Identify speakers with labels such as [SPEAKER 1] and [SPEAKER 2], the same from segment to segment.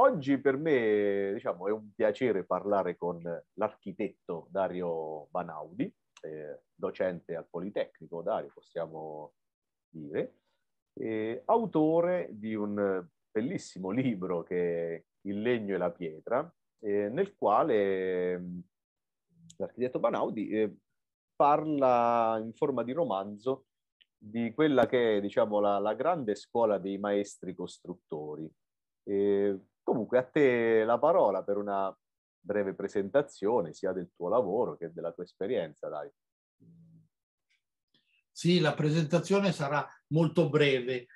[SPEAKER 1] oggi per me diciamo, è un piacere parlare con l'architetto Dario Banaudi, eh, docente al Politecnico, Dario possiamo dire, eh, autore di un bellissimo libro che è Il legno e la pietra, eh, nel quale mm, l'architetto Banaudi eh, parla in forma di romanzo di quella che è diciamo, la, la grande scuola dei maestri costruttori. Eh, Comunque a te la parola per una breve presentazione sia del tuo lavoro che della tua esperienza, dai.
[SPEAKER 2] Sì, la presentazione sarà molto breve.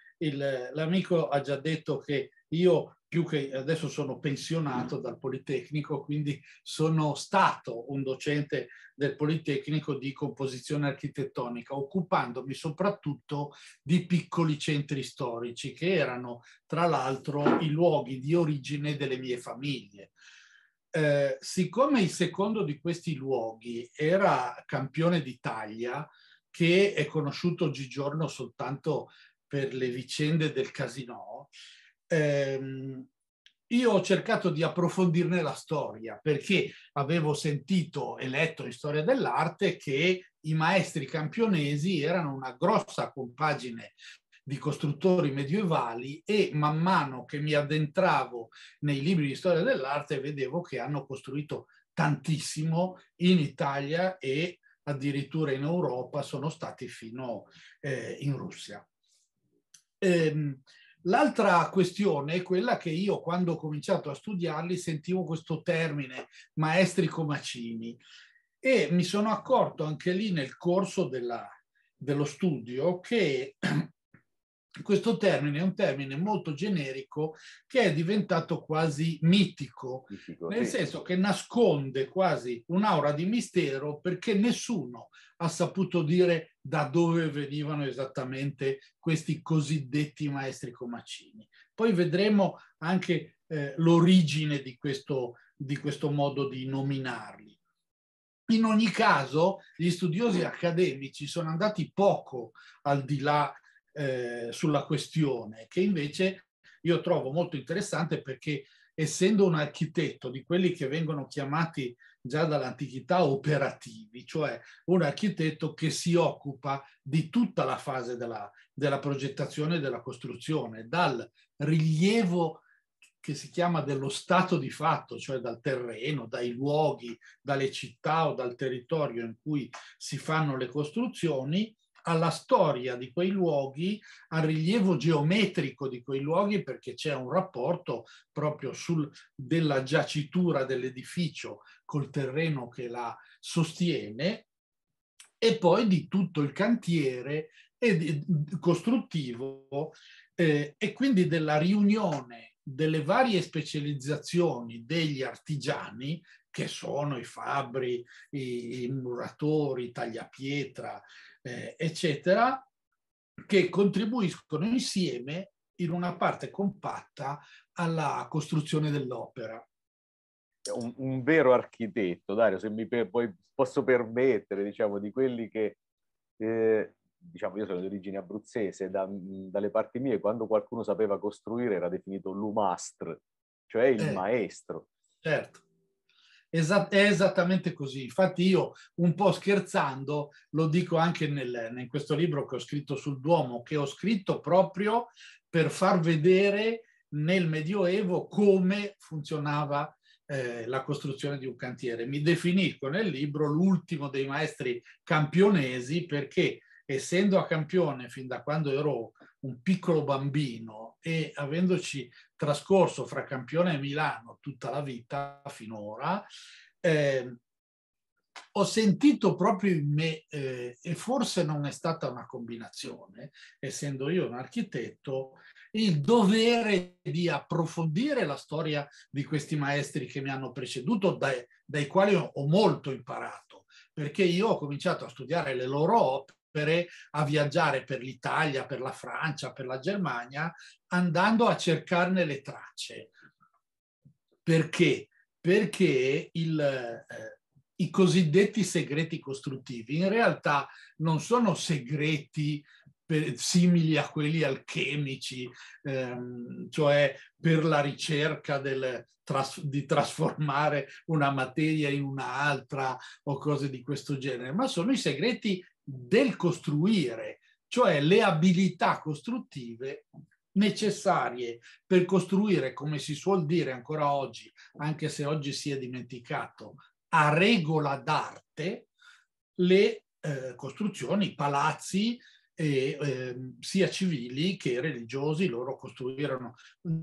[SPEAKER 2] l'amico ha già detto che io più che adesso sono pensionato dal Politecnico, quindi sono stato un docente del Politecnico di composizione architettonica, occupandomi soprattutto di piccoli centri storici, che erano tra l'altro i luoghi di origine delle mie famiglie. Eh, siccome il secondo di questi luoghi era campione d'Italia, che è conosciuto oggigiorno soltanto per le vicende del casino, ehm, io ho cercato di approfondirne la storia perché avevo sentito e letto in storia dell'arte che i maestri campionesi erano una grossa compagine di costruttori medievali e man mano che mi addentravo nei libri di storia dell'arte vedevo che hanno costruito tantissimo in Italia e addirittura in Europa, sono stati fino eh, in Russia. Ehm, L'altra questione è quella che io quando ho cominciato a studiarli sentivo questo termine, maestri comacini, e mi sono accorto anche lì nel corso della, dello studio che questo termine è un termine molto generico che è diventato quasi mitico,
[SPEAKER 1] mitico nel sì.
[SPEAKER 2] senso che nasconde quasi un'aura di mistero perché nessuno ha saputo dire da dove venivano esattamente questi cosiddetti maestri comacini. Poi vedremo anche eh, l'origine di questo, di questo modo di nominarli. In ogni caso, gli studiosi accademici sono andati poco al di là eh, sulla questione, che invece io trovo molto interessante perché essendo un architetto di quelli che vengono chiamati già dall'antichità operativi, cioè un architetto che si occupa di tutta la fase della, della progettazione e della costruzione, dal rilievo che si chiama dello stato di fatto, cioè dal terreno, dai luoghi, dalle città o dal territorio in cui si fanno le costruzioni, alla storia di quei luoghi, al rilievo geometrico di quei luoghi, perché c'è un rapporto proprio sul, della giacitura dell'edificio col terreno che la sostiene, e poi di tutto il cantiere costruttivo eh, e quindi della riunione delle varie specializzazioni degli artigiani che sono i fabbri, i, i muratori, i tagliapietra, eh, eccetera, che contribuiscono insieme in una parte compatta alla costruzione dell'opera. Un, un
[SPEAKER 1] vero architetto, Dario, se mi per, poi posso permettere, diciamo, di quelli che eh diciamo io sono di origine abruzzese, da, dalle parti mie quando qualcuno sapeva costruire era definito l'umastre, cioè il eh, maestro.
[SPEAKER 2] Certo. Esat- è esattamente così. Infatti io, un po' scherzando, lo dico anche nel, in questo libro che ho scritto sul Duomo, che ho scritto proprio per far vedere nel Medioevo come funzionava eh, la costruzione di un cantiere. Mi definisco nel libro l'ultimo dei maestri campionesi perché essendo a Campione fin da quando ero un piccolo bambino e avendoci trascorso fra Campione e Milano tutta la vita finora, eh, ho sentito proprio in me, eh, e forse non è stata una combinazione, essendo io un architetto, il dovere di approfondire la storia di questi maestri che mi hanno preceduto, dai, dai quali ho, ho molto imparato, perché io ho cominciato a studiare le loro opere a viaggiare per l'Italia, per la Francia, per la Germania andando a cercarne le tracce. Perché? Perché il, eh, i cosiddetti segreti costruttivi in realtà non sono segreti per, simili a quelli alchemici, ehm, cioè per la ricerca del, tras, di trasformare una materia in un'altra o cose di questo genere, ma sono i segreti del costruire, cioè le abilità costruttive necessarie per costruire, come si suol dire ancora oggi, anche se oggi si è dimenticato, a regola d'arte, le eh, costruzioni, i palazzi, e, eh, sia civili che religiosi, loro costruirono,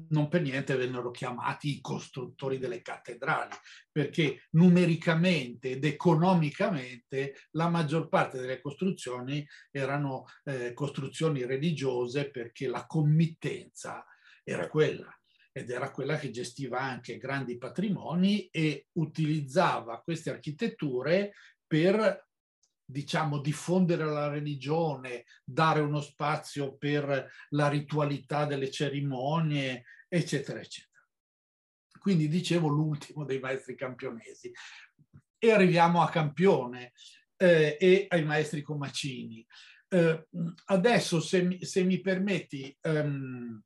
[SPEAKER 2] non per niente vennero chiamati i costruttori delle cattedrali, perché numericamente ed economicamente la maggior parte delle costruzioni erano eh, costruzioni religiose perché la committenza era certo. quella ed era quella che gestiva anche grandi patrimoni e utilizzava queste architetture per diciamo, diffondere la religione, dare uno spazio per la ritualità delle cerimonie, eccetera, eccetera. Quindi dicevo l'ultimo dei maestri campionesi. E arriviamo a Campione eh, e ai maestri Comacini. Eh, adesso, se mi, se mi permetti, ehm,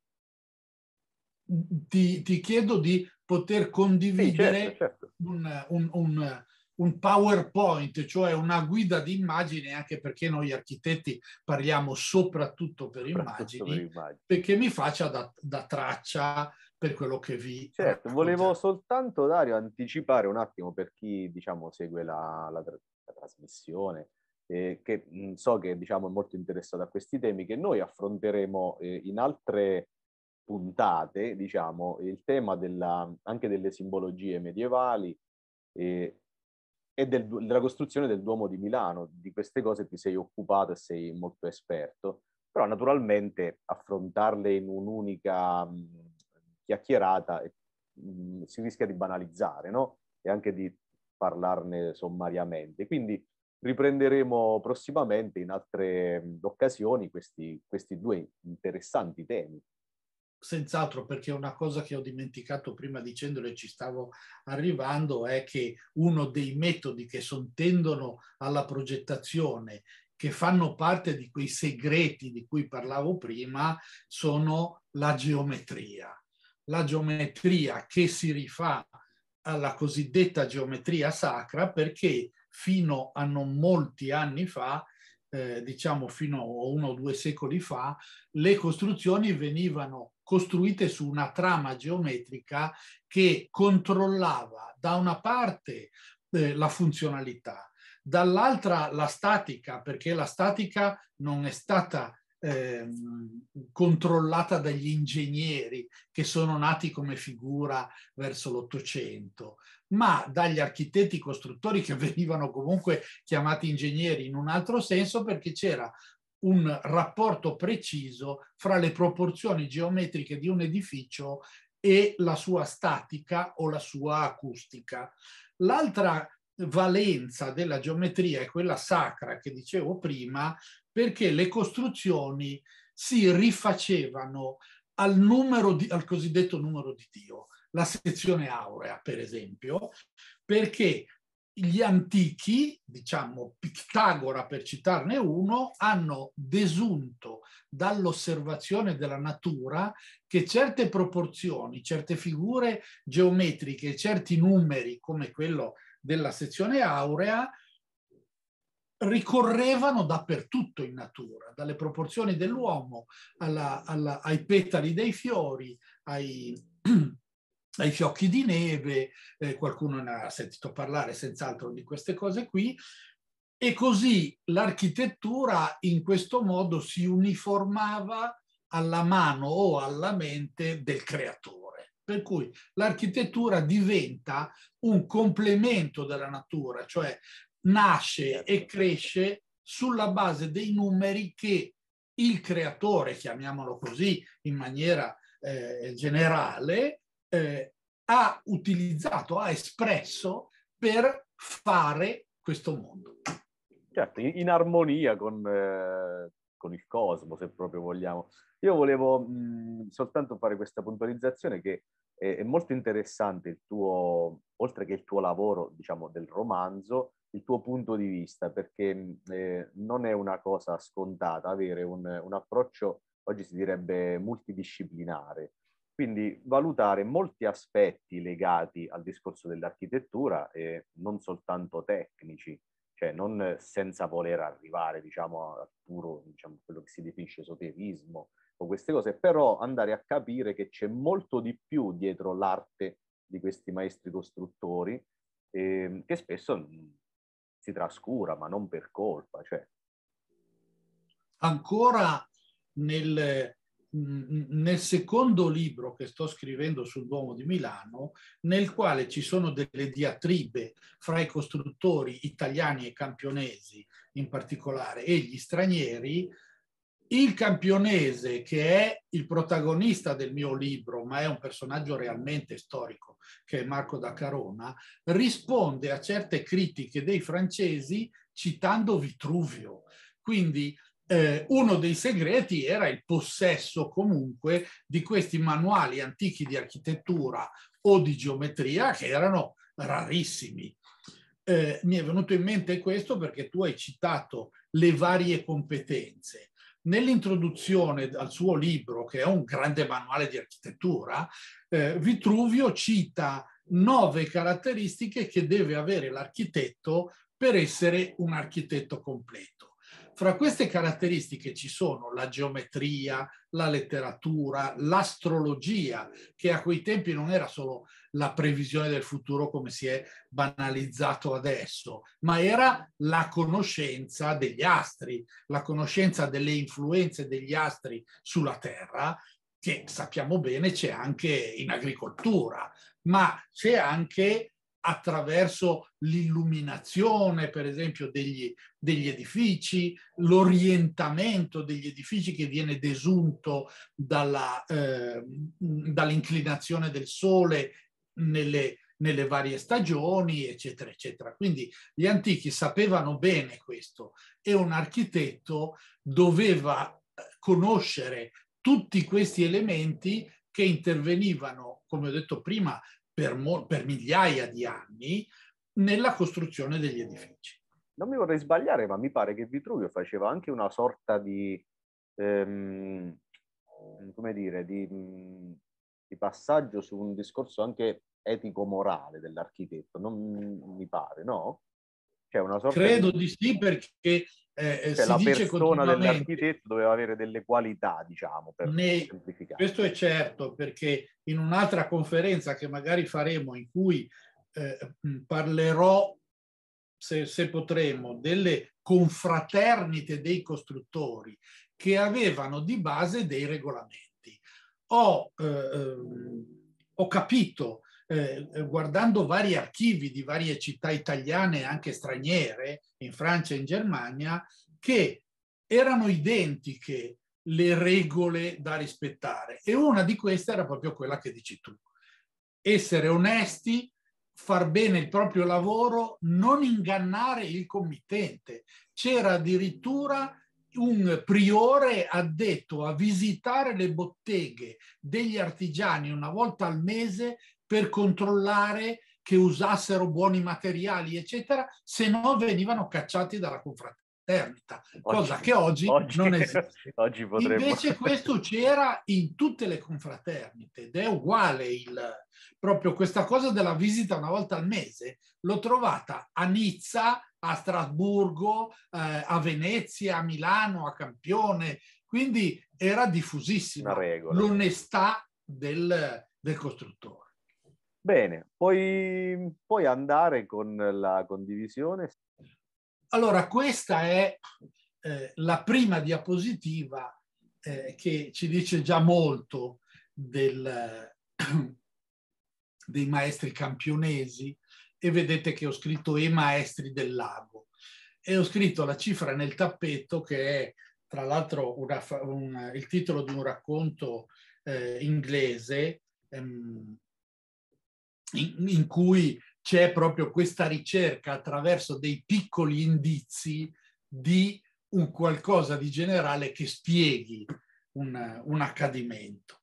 [SPEAKER 2] ti, ti, chiedo di poter condividere sì, certo, certo. Un, un, un un PowerPoint, cioè una guida di immagine, anche perché noi architetti parliamo soprattutto per, soprattutto immagini, per immagini, perché mi faccia da, da traccia per quello che vi...
[SPEAKER 1] Certo, volevo soltanto, Dario, anticipare un attimo per chi, diciamo, segue la, la, la trasmissione, eh, che mh, mm, so che, diciamo, è molto interessato a questi temi, che noi affronteremo eh, in altre puntate, diciamo, il tema della, anche delle simbologie medievali, e eh, e del, della costruzione del Duomo di Milano. Di queste cose ti sei occupato e sei molto esperto, però naturalmente affrontarle in un'unica mh, mhmm, chiacchierata eh, mh, mhmm, si rischia di banalizzare no? e anche di parlarne sommariamente. Quindi riprenderemo prossimamente in altre mhmm, occasioni questi, questi due interessanti temi
[SPEAKER 2] senz'altro perché una cosa che ho dimenticato prima dicendole ci stavo arrivando è che uno dei metodi che sottendono alla progettazione che fanno parte di quei segreti di cui parlavo prima sono la geometria. La geometria che si rifà alla cosiddetta geometria sacra perché fino a non molti anni fa eh, diciamo fino a uno o due secoli fa, le costruzioni venivano costruite su una trama geometrica che controllava da una parte eh, la funzionalità, dall'altra la statica, perché la statica non è stata eh, controllata dagli ingegneri che sono nati come figura verso l'Ottocento, ma dagli architetti costruttori che venivano comunque chiamati ingegneri in un altro senso perché c'era un rapporto preciso fra le proporzioni geometriche di un edificio e la sua statica o la sua acustica. L'altra valenza della geometria è quella sacra che dicevo prima, perché le costruzioni si rifacevano al, numero di, al cosiddetto numero di Dio, la sezione aurea, per esempio, perché gli antichi, diciamo Pitagora per citarne uno, hanno desunto dall'osservazione della natura che certe proporzioni, certe figure geometriche, certi numeri come quello della sezione aurea, ricorrevano dappertutto in natura, dalle proporzioni dell'uomo ai petali dei fiori, ai, ai fiocchi di neve, eh, qualcuno ne ha sentito parlare senz'altro di queste cose qui, e così l'architettura in questo modo si uniformava alla mano o alla mente del creatore. Per cui l'architettura diventa un complemento della natura, cioè nasce certo. e cresce sulla base dei numeri che il creatore, chiamiamolo così in maniera eh, generale, eh, ha utilizzato, ha espresso per fare questo mondo.
[SPEAKER 1] Certo, in armonia con, eh, con il cosmo, se proprio vogliamo. Io volevo mh, soltanto fare questa puntualizzazione che è, è, molto interessante il tuo, oltre che il tuo lavoro, diciamo, del romanzo, il tuo punto di vista, perché eh, non è una cosa scontata avere un, un approccio, oggi si direbbe multidisciplinare, quindi valutare molti aspetti legati al discorso dell'architettura e non soltanto tecnici, cioè non senza voler arrivare diciamo, al puro, diciamo, quello che si definisce esoterismo o queste cose, però andare a capire che c'è molto di più dietro l'arte di questi maestri costruttori eh, che spesso mm, si trascura, ma non per colpa. Cioè.
[SPEAKER 2] Ancora nel nel secondo libro che sto scrivendo sul Duomo di Milano, nel quale ci sono delle diatribe fra i costruttori italiani e campionesi in particolare e gli stranieri, il campionese che è il protagonista del mio libro, ma è un personaggio realmente storico, che è Marco da Carona, risponde a certe critiche dei francesi citando Vitruvio. Quindi eh, uno dei segreti era il possesso comunque di questi manuali antichi di architettura o di geometria che erano rarissimi. Eh, mi è venuto in mente questo perché tu hai citato le varie competenze. Nell'introduzione al suo libro, che è un grande manuale di architettura, eh, Vitruvio cita nove caratteristiche che deve avere l'architetto per essere un architetto completo. Fra queste caratteristiche ci sono la geometria, la letteratura, l'astrologia, che a quei tempi non era solo la previsione del futuro come si è banalizzato adesso, ma era la conoscenza degli astri, la conoscenza delle influenze degli astri sulla Terra, che sappiamo bene c'è anche in agricoltura, ma c'è anche attraverso l'illuminazione, per esempio, degli, degli edifici, l'orientamento degli edifici che viene desunto dalla, eh, dall'inclinazione del sole nelle, nelle varie stagioni, eccetera, eccetera. Quindi gli antichi sapevano bene questo e un architetto doveva eh, conoscere tutti questi elementi che intervenivano, come ho detto prima, per, mo- per migliaia di anni nella costruzione degli edifici.
[SPEAKER 1] Non mi vorrei sbagliare, ma mi pare che Vitruvio faceva anche una sorta di, ehm, come dire, di, di passaggio su un discorso anche etico-morale dell'architetto, non mi pare, no? Cioè una sorta Credo di...
[SPEAKER 2] di sì perché eh, eh, cioè, la persona dell'architetto
[SPEAKER 1] doveva avere delle qualità, diciamo, per nei,
[SPEAKER 2] semplificare. Questo è certo, perché in un'altra conferenza che magari faremo in cui eh, parlerò, se, se potremo, delle confraternite dei costruttori che avevano di base dei regolamenti. Ho, eh, ehm, ho capito eh, eh, guardando vari archivi di varie città italiane e anche straniere, in Francia e in Germania, che erano identiche le regole da rispettare e una di queste era proprio quella che dici tu. Essere onesti, far bene il proprio lavoro, non ingannare il committente. C'era addirittura un priore addetto a visitare le botteghe degli artigiani una volta al mese per controllare che usassero buoni materiali, eccetera, se no venivano cacciati dalla confraternita, cosa che
[SPEAKER 1] oggi, oggi non esiste. Oggi Invece questo
[SPEAKER 2] c'era in tutte le confraternite ed è uguale il, proprio questa cosa della visita una volta al mese, l'ho trovata a Nizza, a Strasburgo, eh, a Venezia, a Milano, a Campione, quindi era diffusissima l'onestà del, del costruttore. Bene, puoi, puoi andare
[SPEAKER 1] con la condivisione.
[SPEAKER 2] Allora, questa è eh, la prima diapositiva eh, che ci dice già molto del, dei maestri campionesi e vedete che ho scritto i maestri del lago e ho scritto la cifra nel tappeto che è tra l'altro un, il titolo di un racconto eh, inglese ehm, in, in cui c'è proprio questa ricerca attraverso dei piccoli indizi di un qualcosa di generale che spieghi un, un accadimento.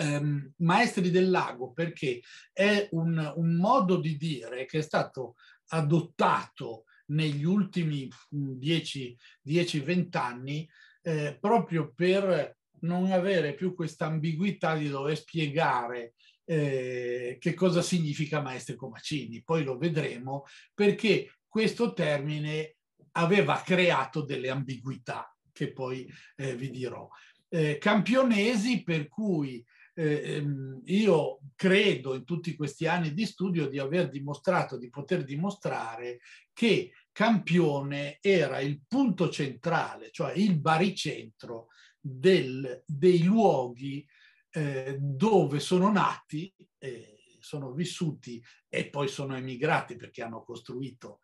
[SPEAKER 2] Um, Maestri del lago perché è un, un, modo di dire che è stato adottato negli ultimi 10-20 mm, anni eh, proprio per non avere più questa ambiguità di dover spiegare eh, che cosa significa maestro Comacini, poi lo vedremo, perché questo termine aveva creato delle ambiguità che poi eh, vi dirò. Eh, campionesi per cui eh, ehm, io credo in tutti questi anni di studio di aver dimostrato, di poter dimostrare che Campione era il punto centrale, cioè il baricentro del, dei luoghi eh, dove sono nati, eh, sono vissuti e poi sono emigrati perché hanno costruito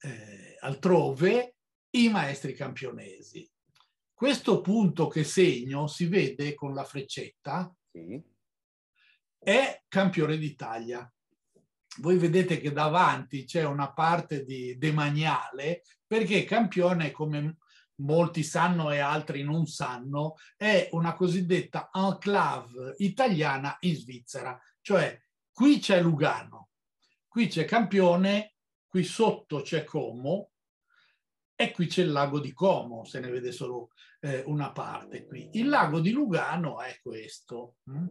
[SPEAKER 2] eh, altrove i maestri campionesi. Questo punto che segno si vede con la freccetta, sì. è campione d'Italia. Voi vedete che davanti c'è una parte di demaniale perché campione come molti sanno e altri non sanno, è una cosiddetta enclave italiana in Svizzera. Cioè, qui c'è Lugano, qui c'è Campione, qui sotto c'è Como e qui c'è il lago di Como, se ne vede solo eh, una parte qui. Il lago di Lugano è questo. Mm?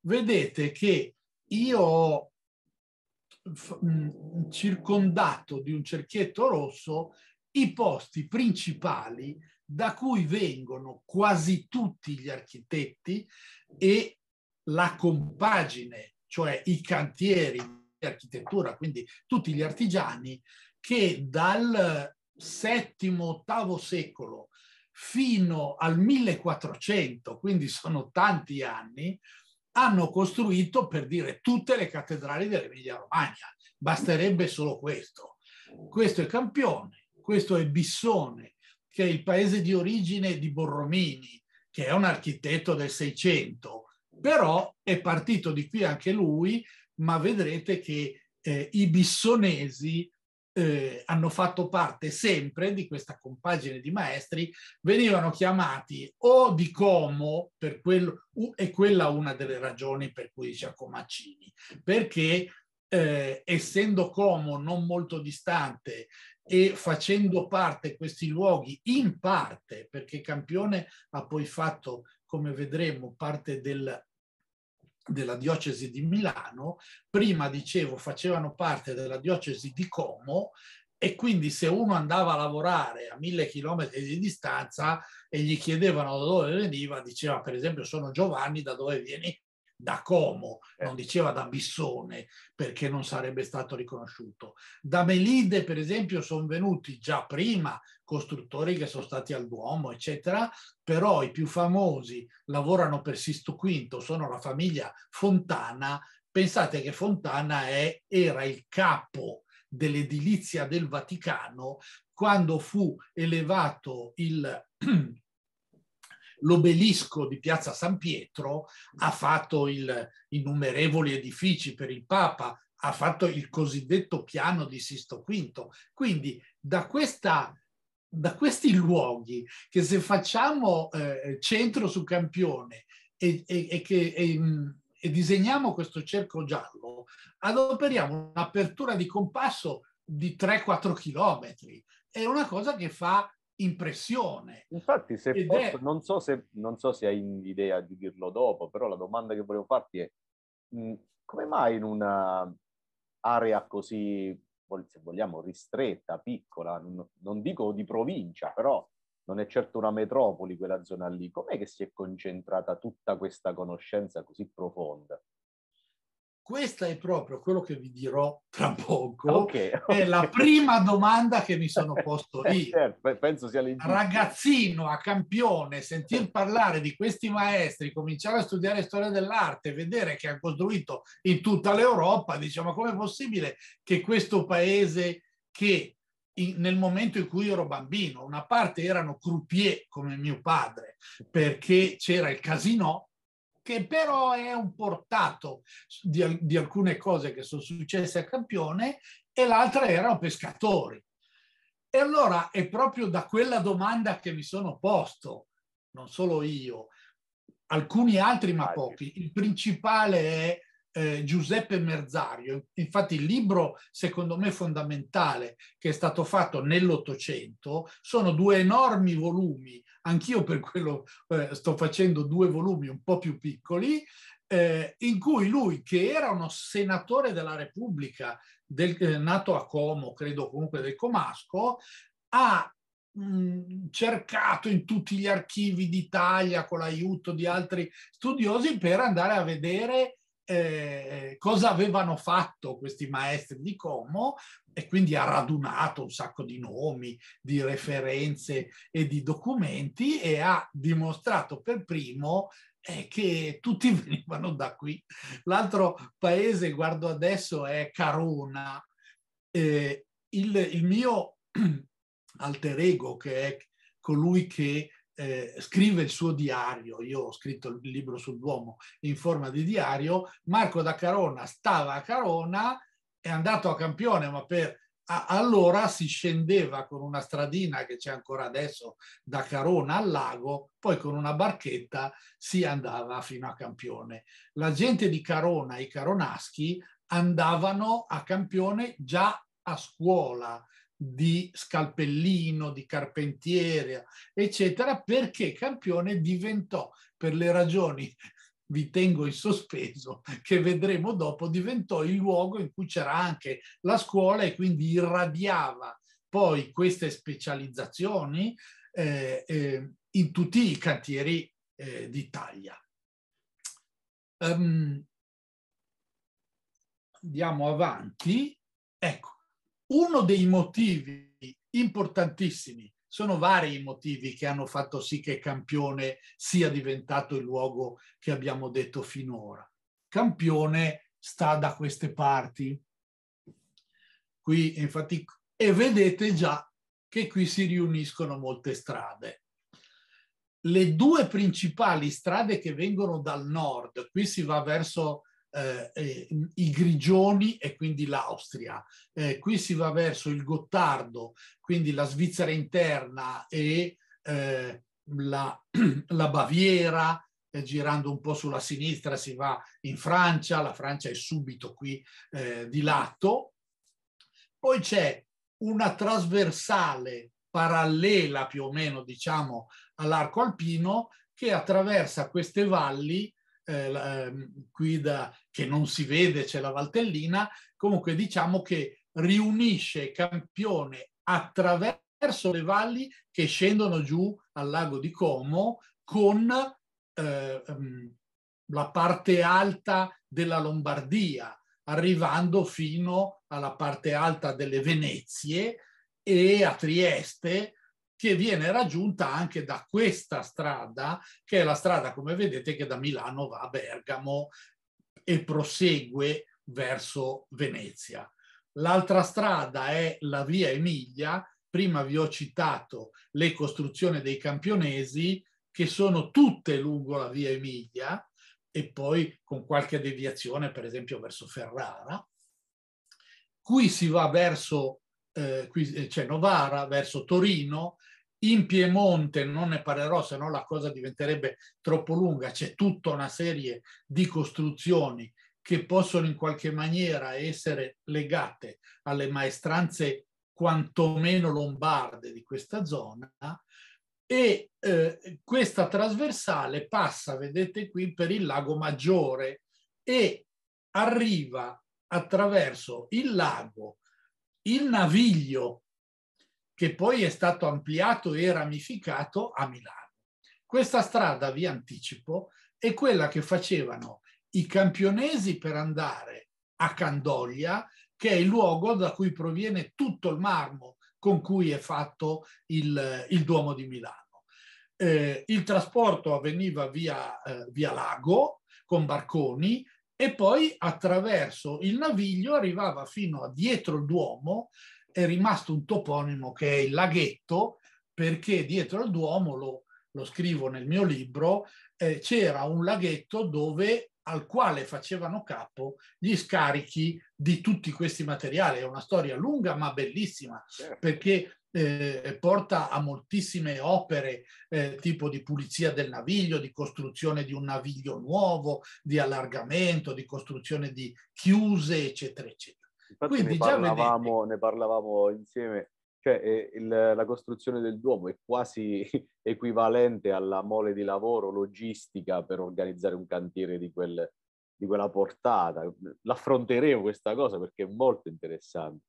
[SPEAKER 2] Vedete che io ho mm, circondato di un cerchietto rosso i posti principali da cui vengono quasi tutti gli architetti e la compagine, cioè i cantieri di architettura, quindi tutti gli artigiani che dal VII-VIII secolo fino al 1400, quindi sono tanti anni, hanno costruito, per dire, tutte le cattedrali dell'Emilia Romagna. Basterebbe solo questo. Questo è Campione, questo è Bissone, che è il paese di origine di Borromini, che è un architetto del Seicento, però è partito di qui anche lui, ma vedrete che eh, i bissonesi eh, hanno fatto parte sempre di questa compagine di maestri, venivano chiamati o di Como, per quello, e quella una delle ragioni per cui diceva Comaccini, perché eh, essendo Como non molto distante e facendo parte questi luoghi in parte, perché Campione ha poi fatto, come vedremo, parte del, della diocesi di Milano, prima dicevo facevano parte della diocesi di Como e quindi se uno andava a lavorare a mille chilometri di distanza e gli chiedevano da dove veniva, diceva per esempio sono Giovanni, da dove vieni? da Como, eh. non diceva da Bissone perché non sarebbe stato riconosciuto. Da Melide, per esempio, sono venuti già prima costruttori che sono stati al Duomo, eccetera, però i più famosi lavorano per Sisto V, sono la famiglia Fontana. Pensate che Fontana è, era il capo dell'edilizia del Vaticano quando fu elevato il l'obelisco di Piazza San Pietro, ha fatto il, innumerevoli edifici per il Papa, ha fatto il cosiddetto piano di Sisto V. Quindi da, questa, da questi luoghi che se facciamo eh, centro su campione e, e, e che... E, mm, e disegniamo questo cerco giallo, adoperiamo un'apertura di compasso di 3-4 chilometri. È una cosa che fa impressione.
[SPEAKER 1] Infatti, se posso, è... non, so se, non so se hai idea di dirlo dopo, però la domanda che volevo farti è mh, come mai in un'area così, se vogliamo, ristretta, piccola, non, non dico di provincia, però non è certo una metropoli quella zona lì, com'è che si è concentrata tutta questa conoscenza così profonda?
[SPEAKER 2] Questa è proprio quello che vi dirò tra poco. Okay, okay. È la prima domanda che mi sono posto eh, io.
[SPEAKER 1] certo, penso sia
[SPEAKER 2] Ragazzino a campione, sentir eh. parlare di questi maestri, cominciare a studiare storia dell'arte, vedere che ha costruito in tutta l'Europa, diciamo, come è possibile che questo paese che nel momento in cui ero bambino. Una parte erano croupier come mio padre, perché c'era il casino che però è un portato di, di alcune cose che sono successe a Campione e l'altra erano pescatori. E allora è proprio da quella domanda che mi sono posto, non solo io, alcuni altri ma ah, pochi. Il principale è eh, Giuseppe Merzario. Infatti il libro, secondo me, fondamentale che è stato fatto nell'Ottocento, sono due enormi volumi anch'io per quello eh, sto facendo due volumi un po' più piccoli, eh, in cui lui, che era uno senatore della Repubblica, del, eh, nato a Como, credo comunque del Comasco, ha mh, mm, cercato in tutti gli archivi d'Italia con l'aiuto di altri studiosi per andare a vedere eh, cosa avevano fatto questi maestri di Como e quindi ha radunato un sacco di nomi, di referenze e di documenti e ha dimostrato per primo eh, che tutti venivano da qui. L'altro paese, guardo adesso, è Carona. Eh, il, il mio alter ego, che è colui che eh, scrive il suo diario, io ho scritto il libro sull'uomo in forma di diario, Marco da Carona stava a Carona, è andato a Campione, ma per a, allora si scendeva con una stradina che c'è ancora adesso da Carona al lago, poi con una barchetta si andava fino a Campione. La gente di Carona, i caronaschi, andavano a Campione già a scuola, di scalpellino, di carpentiere, eccetera, perché Campione diventò, per le ragioni vi tengo in sospeso, che vedremo dopo, diventò il luogo in cui c'era anche la scuola e quindi irradiava poi queste specializzazioni eh, eh, in tutti i cantieri eh, d'Italia. Um, andiamo avanti. Ecco, uno dei motivi importantissimi, sono vari i motivi che hanno fatto sì che Campione sia diventato il luogo che abbiamo detto finora. Campione sta da queste parti, qui infatti, e vedete già che qui si riuniscono molte strade. Le due principali strade che vengono dal nord, qui si va verso eh, eh, i grigioni e quindi l'Austria. Eh, qui si va verso il Gottardo, quindi la Svizzera interna e eh, la, la, Baviera, eh, girando un po' sulla sinistra si va in Francia, la Francia è subito qui di lato. Poi c'è una trasversale parallela più o meno diciamo all'arco alpino che attraversa queste valli eh, la, qui ehm, da, che non si vede c'è la Valtellina, comunque diciamo che riunisce campione attraverso le valli che scendono giù al lago di Como con eh, ehm, la parte alta della Lombardia, arrivando fino alla parte alta delle Venezie e a Trieste, che viene raggiunta anche da questa strada, che è la strada, come vedete, che da Milano va a Bergamo e prosegue verso Venezia. L'altra strada è la via Emilia, prima vi ho citato le costruzioni dei campionesi, che sono tutte lungo la via Emilia e poi con qualche deviazione, per esempio, verso Ferrara. Qui si va verso eh, qui, eh, c'è Novara verso Torino, in Piemonte non ne parlerò, se no la cosa diventerebbe troppo lunga, c'è tutta una serie di costruzioni che possono in qualche maniera essere legate alle maestranze quantomeno lombarde di questa zona e eh, questa trasversale passa, vedete qui, per il lago Maggiore e arriva attraverso il lago il naviglio, che poi è stato ampliato e ramificato a Milano. Questa strada, vi anticipo, è quella che facevano i campionesi per andare a Candoglia, che è il luogo da cui proviene tutto il marmo con cui è fatto il, il Duomo di Milano. Eh, il trasporto avveniva via, eh, via lago con barconi e poi attraverso il Naviglio arrivava fino a dietro il Duomo, è rimasto un toponimo che è il laghetto, perché dietro il Duomo, lo, lo scrivo nel mio libro, eh, c'era un laghetto dove al quale facevano capo gli scarichi di tutti questi materiali. È una storia lunga ma bellissima certo. perché eh, porta a moltissime opere eh, tipo di pulizia del naviglio, di costruzione di un naviglio nuovo, di allargamento, di costruzione di chiuse, eccetera, eccetera. Infatti Quindi ne parlavamo,
[SPEAKER 1] ne parlavamo insieme, cioè eh, il, la costruzione del Duomo è quasi equivalente alla mole di lavoro logistica per organizzare un cantiere di, quel, di quella portata. L'affronteremo questa cosa perché è molto interessante.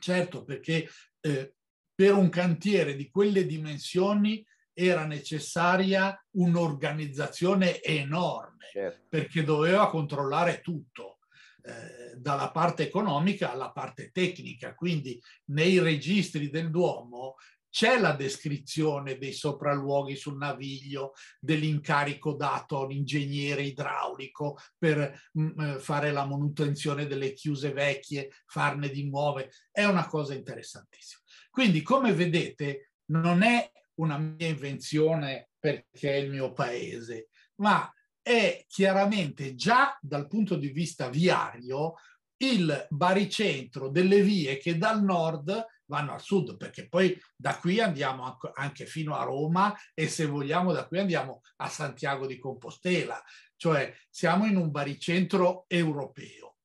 [SPEAKER 2] Certo, perché eh, per un cantiere di quelle dimensioni era necessaria un'organizzazione enorme certo. perché doveva controllare tutto, eh, dalla parte economica alla parte tecnica. Quindi nei registri del Duomo c'è la descrizione dei sopralluoghi sul naviglio, dell'incarico dato all'ingegnere idraulico per mm, eh, fare la manutenzione delle chiuse vecchie, farne di nuove. È una cosa interessantissima. Quindi, come vedete, non è una mia invenzione perché è il mio paese, ma è chiaramente già dal punto di vista viario il baricentro delle vie che dal nord vanno al sud, perché poi da qui andiamo anche fino a Roma e se vogliamo da qui andiamo a Santiago di Compostela, cioè siamo in un baricentro europeo.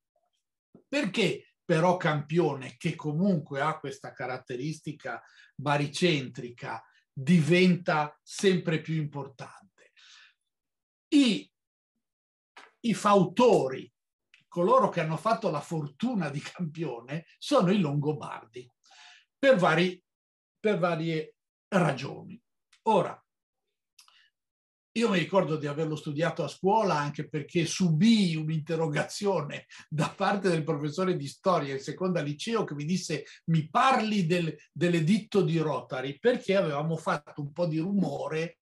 [SPEAKER 2] Perché però Campione, che comunque ha questa caratteristica baricentrica, diventa sempre più importante. I, i fautori, coloro che hanno fatto la fortuna di Campione, sono i Longobardi, per, vari, per varie ragioni. Ora, io mi ricordo di averlo studiato a scuola anche perché subì un'interrogazione da parte del professore di storia in seconda liceo che mi disse mi parli del, dell'editto di Rotari perché avevamo fatto un po' di rumore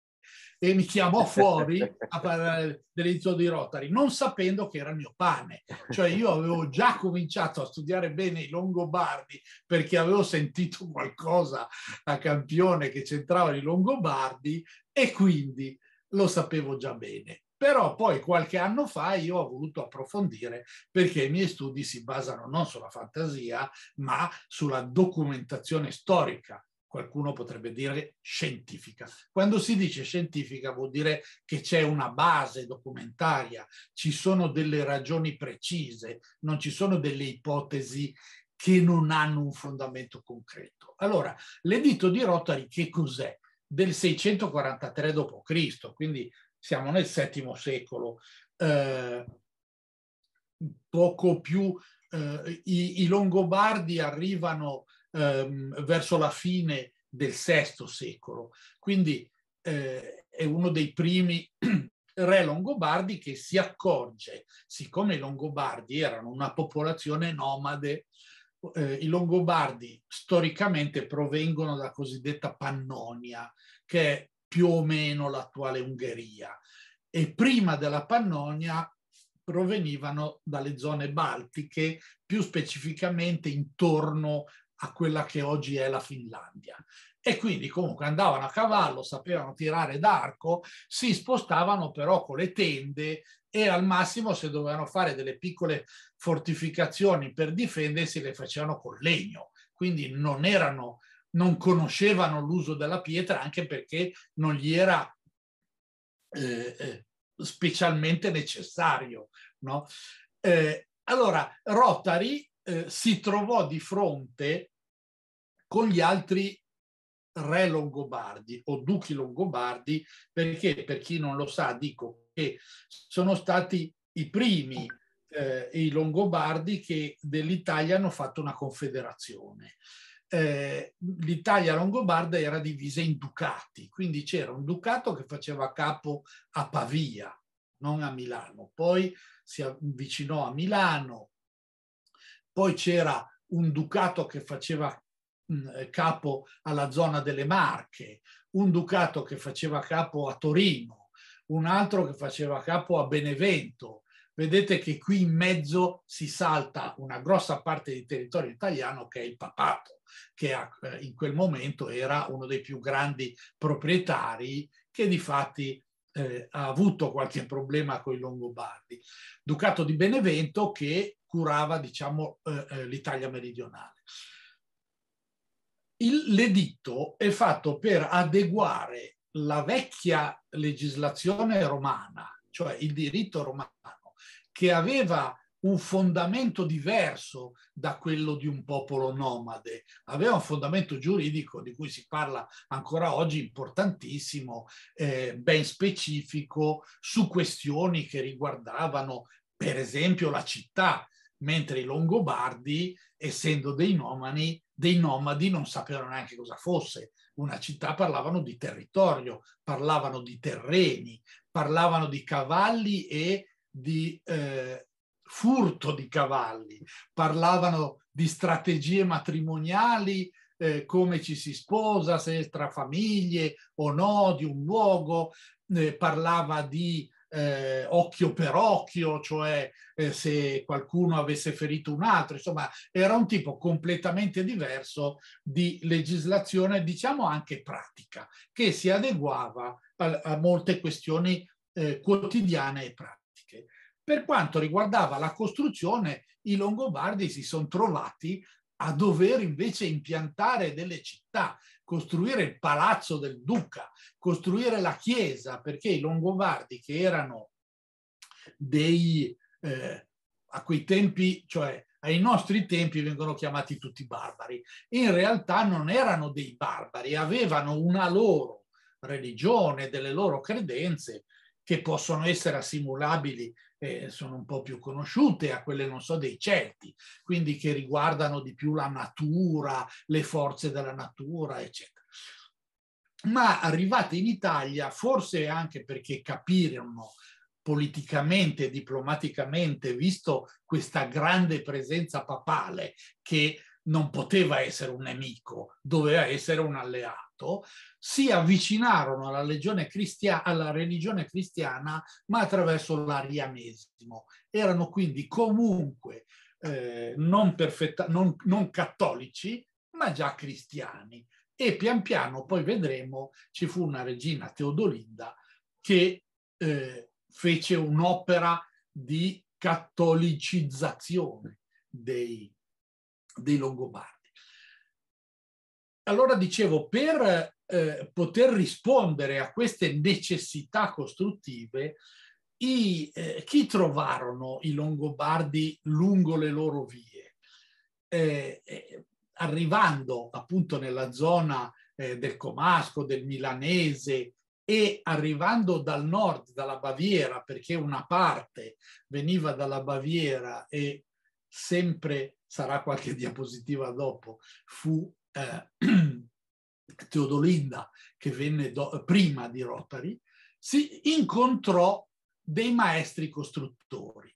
[SPEAKER 2] e mi chiamò fuori a parlare dell'editto di Rotari, non sapendo che era il mio pane. Cioè io avevo già cominciato a studiare bene i Longobardi perché avevo sentito qualcosa a Campione che c'entrava i Longobardi e quindi lo sapevo già bene. Però poi qualche anno fa io ho voluto approfondire perché i miei studi si basano non sulla fantasia, ma sulla documentazione storica qualcuno potrebbe dire scientifica. Quando si dice scientifica vuol dire che c'è una base documentaria, ci sono delle ragioni precise, non ci sono delle ipotesi che non hanno un fondamento concreto. Allora, l'edito di Rotary che cos'è? del 643 d.C., quindi siamo nel VII secolo. Eh, poco più eh, i, i, Longobardi arrivano ehm, verso la fine del VI secolo, quindi eh, è uno dei primi re Longobardi che si accorge, siccome i Longobardi erano una popolazione nomade, eh, i Longobardi storicamente provengono dalla cosiddetta Pannonia, che è più o meno l'attuale Ungheria. E prima della Pannonia provenivano dalle zone baltiche, più specificamente intorno a quella che oggi è la Finlandia. E quindi comunque andavano a cavallo, sapevano tirare d'arco, si spostavano però con le tende, e al massimo se dovevano fare delle piccole fortificazioni per difendersi le facevano con legno, quindi non erano non conoscevano l'uso della pietra anche perché non gli era eh, eh specialmente necessario. No? Eh, allora, Rotari eh, si trovò di fronte con gli altri re longobardi o duchi longobardi, perché per chi non lo sa dico che sono stati i primi eh, i Longobardi che dell'Italia hanno fatto una confederazione. Eh, L'Italia longobarda era divisa in ducati, quindi c'era un ducato che faceva capo a Pavia, non a Milano, poi si avvicinò a Milano, poi c'era un ducato che faceva mh, mm, capo alla zona delle Marche, un ducato che faceva capo a Torino, un altro che faceva capo a Benevento. Vedete che qui in mezzo si salta una grossa parte di territorio italiano che è il papato, che eh, in quel momento era uno dei più grandi proprietari che di fatti eh, ha avuto qualche problema con i Longobardi. Ducato di Benevento che curava diciamo, eh, eh l'Italia meridionale. l'editto è fatto per adeguare la vecchia legislazione romana, cioè il diritto romano, che aveva un fondamento diverso da quello di un popolo nomade, aveva un fondamento giuridico di cui si parla ancora oggi importantissimo, eh, ben specifico, su questioni che riguardavano per esempio la città, mentre i Longobardi, essendo dei nomani, dei nomadi non sapevano neanche cosa fosse una città, parlavano di territorio, parlavano di terreni, parlavano di cavalli e di eh, furto di cavalli, parlavano di strategie matrimoniali, eh, come ci si sposa, se tra famiglie o no, di un luogo, eh, parlava di eh, occhio per occhio, cioè eh, se qualcuno avesse ferito un altro, insomma era un tipo completamente diverso di legislazione, diciamo anche pratica, che si adeguava a, a molte questioni eh, quotidiane e pratiche. Per quanto riguardava la costruzione, i Longobardi si sono trovati a dover invece impiantare delle città costruire il palazzo del duca, costruire la chiesa, perché i Longobardi che erano dei, eh, a quei tempi, cioè ai nostri tempi vengono chiamati tutti barbari, in realtà non erano dei barbari, avevano una loro religione, delle loro credenze che possono essere assimilabili eh, sono un po' più conosciute, a quelle, non so, dei Celti, quindi che riguardano di più la natura, le forze della natura, eccetera. Ma arrivate in Italia, forse anche perché capirono politicamente diplomaticamente, visto questa grande presenza papale che non poteva essere un nemico, doveva essere un alleato fatto, si avvicinarono alla, cristia- alla religione cristiana, ma attraverso l'arianesimo. Erano quindi comunque eh, non, perfetta- non, non cattolici, ma già cristiani. E pian piano, poi vedremo, ci fu una regina Teodolinda che eh, fece un'opera di cattolicizzazione dei, dei Longobardi allora dicevo, per eh, poter rispondere a queste necessità costruttive, i, eh, chi trovarono i Longobardi lungo le loro vie? Eh, eh arrivando appunto nella zona eh, del Comasco, del Milanese e arrivando dal nord, dalla Baviera, perché una parte veniva dalla Baviera e sempre sarà qualche diapositiva dopo, fu eh, Teodolinda, che venne do, prima di Rotari, si incontrò dei maestri costruttori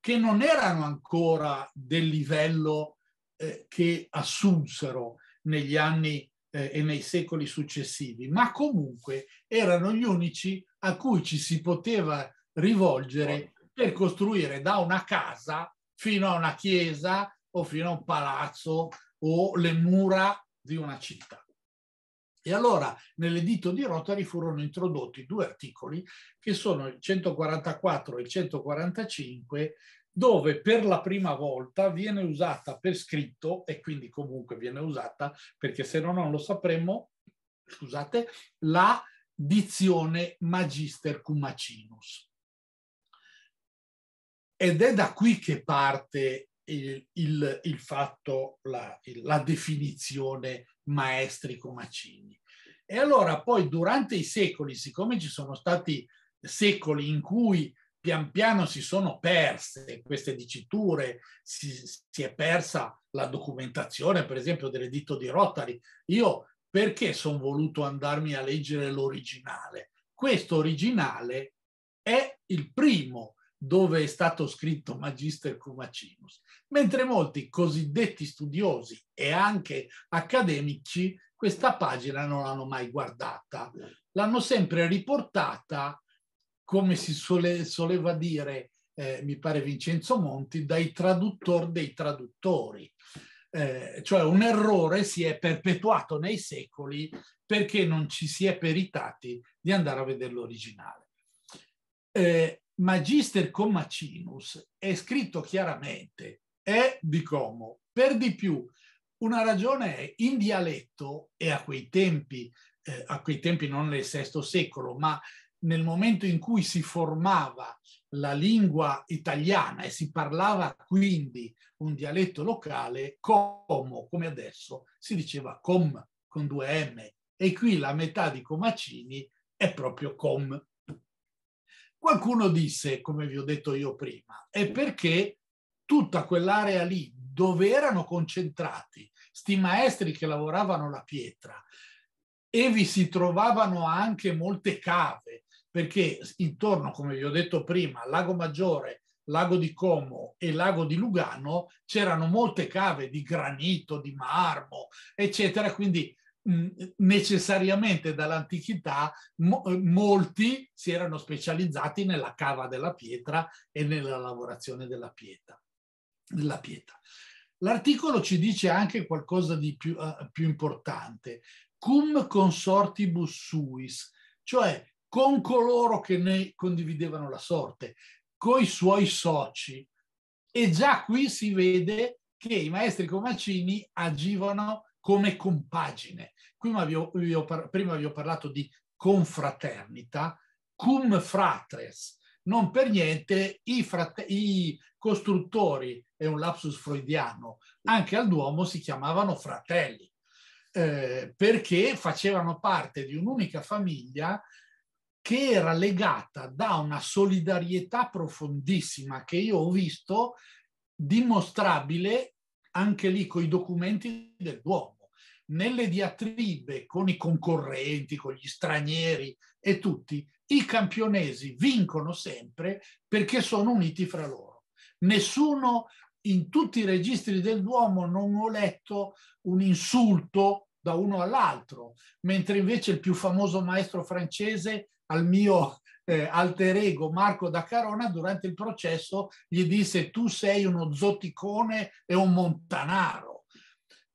[SPEAKER 2] che non erano ancora del livello eh, che assunsero negli anni eh, e nei secoli successivi, ma comunque erano gli unici a cui ci si poteva rivolgere per costruire da una casa fino a una chiesa o fino a un palazzo o le mura di una città. E allora nell'editto di Rotari furono introdotti due articoli che sono il 144 e il 145 dove per la prima volta viene usata per scritto e quindi comunque viene usata perché se no non lo sapremmo, scusate, la dizione Magister Cumacinus. Ed è da qui che parte il, il, il fatto, la, la, definizione maestri comacini. E allora poi durante i secoli, siccome ci sono stati secoli in cui pian piano si sono perse queste diciture, si, si è persa la documentazione, per esempio, dell'editto di Rotari, io perché sono voluto andarmi a leggere l'originale? Questo originale è il primo dove è stato scritto Magister Cumacinus, mentre molti cosiddetti studiosi e anche accademici questa pagina non l'hanno mai guardata, l'hanno sempre riportata, come si sole, soleva dire, eh, mi pare Vincenzo Monti, dai traduttori dei traduttori. Eh, cioè un errore si è perpetuato nei secoli perché non ci si è peritati di andare a vedere l'originale. Eh, Magister Commacinus è scritto chiaramente, è di Como. Per di più, una ragione è in dialetto e a quei tempi, eh, a quei tempi non nel VI secolo, ma nel momento in cui si formava la lingua italiana e si parlava quindi un dialetto locale, Como, come adesso, si diceva com con due M. E qui la metà di Comacini è proprio com. Qualcuno disse, come vi ho detto io prima, è perché tutta quell'area lì dove erano concentrati sti maestri che lavoravano la pietra e vi si trovavano anche molte cave, perché intorno, come vi ho detto prima, al Lago Maggiore, Lago di Como e Lago di Lugano c'erano molte cave di granito, di marmo, eccetera, quindi Mm, necessariamente dall'antichità eh, molti si erano specializzati nella cava della pietra e nella lavorazione della pietra. L'articolo ci dice anche qualcosa di più, uh, più importante, cum consortibus suis, cioè con coloro che ne condividevano la sorte, coi suoi soci. E già qui si vede che i maestri Comacini agivano come compagine, Prima vi ho, vi ho, par- prima vi ho parlato di confraternita, cum fratres. Non per niente i, frate- i costruttori, è un lapsus freudiano, anche al Duomo si chiamavano fratelli, eh, perché facevano parte di un'unica famiglia che era legata da una solidarietà profondissima che io ho visto dimostrabile anche lì con i documenti del Duomo nelle diatribe con i concorrenti, con gli stranieri e tutti, i campionesi vincono sempre perché sono uniti fra loro. Nessuno in tutti i registri del Duomo non ho letto un insulto da uno all'altro, mentre invece il più famoso maestro francese al mio eh, alter ego Marco da Carona durante il processo gli disse tu sei uno zoticone e un montanaro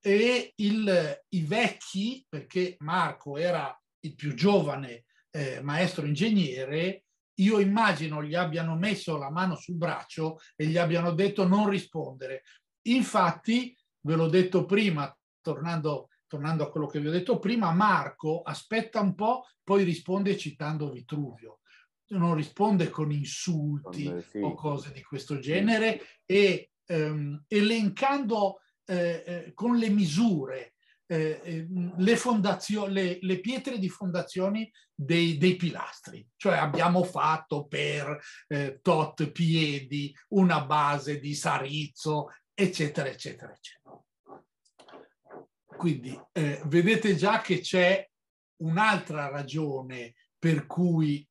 [SPEAKER 2] e il, i vecchi, perché Marco era il più giovane eh, maestro ingegnere, io immagino gli abbiano messo la mano sul braccio e gli abbiano detto non rispondere. Infatti, ve l'ho detto prima, tornando, tornando a quello che vi ho detto prima, Marco aspetta un po', poi risponde citando Vitruvio. Non risponde con insulti eh, sì. o cose di questo genere sì. e ehm, elencando eh, eh, con le misure, eh, eh, le, le, le, pietre di fondazione dei, dei, pilastri, cioè abbiamo fatto per tot piedi una base di sarizzo, eccetera, eccetera, eccetera. Quindi vedete già che c'è un'altra ragione per cui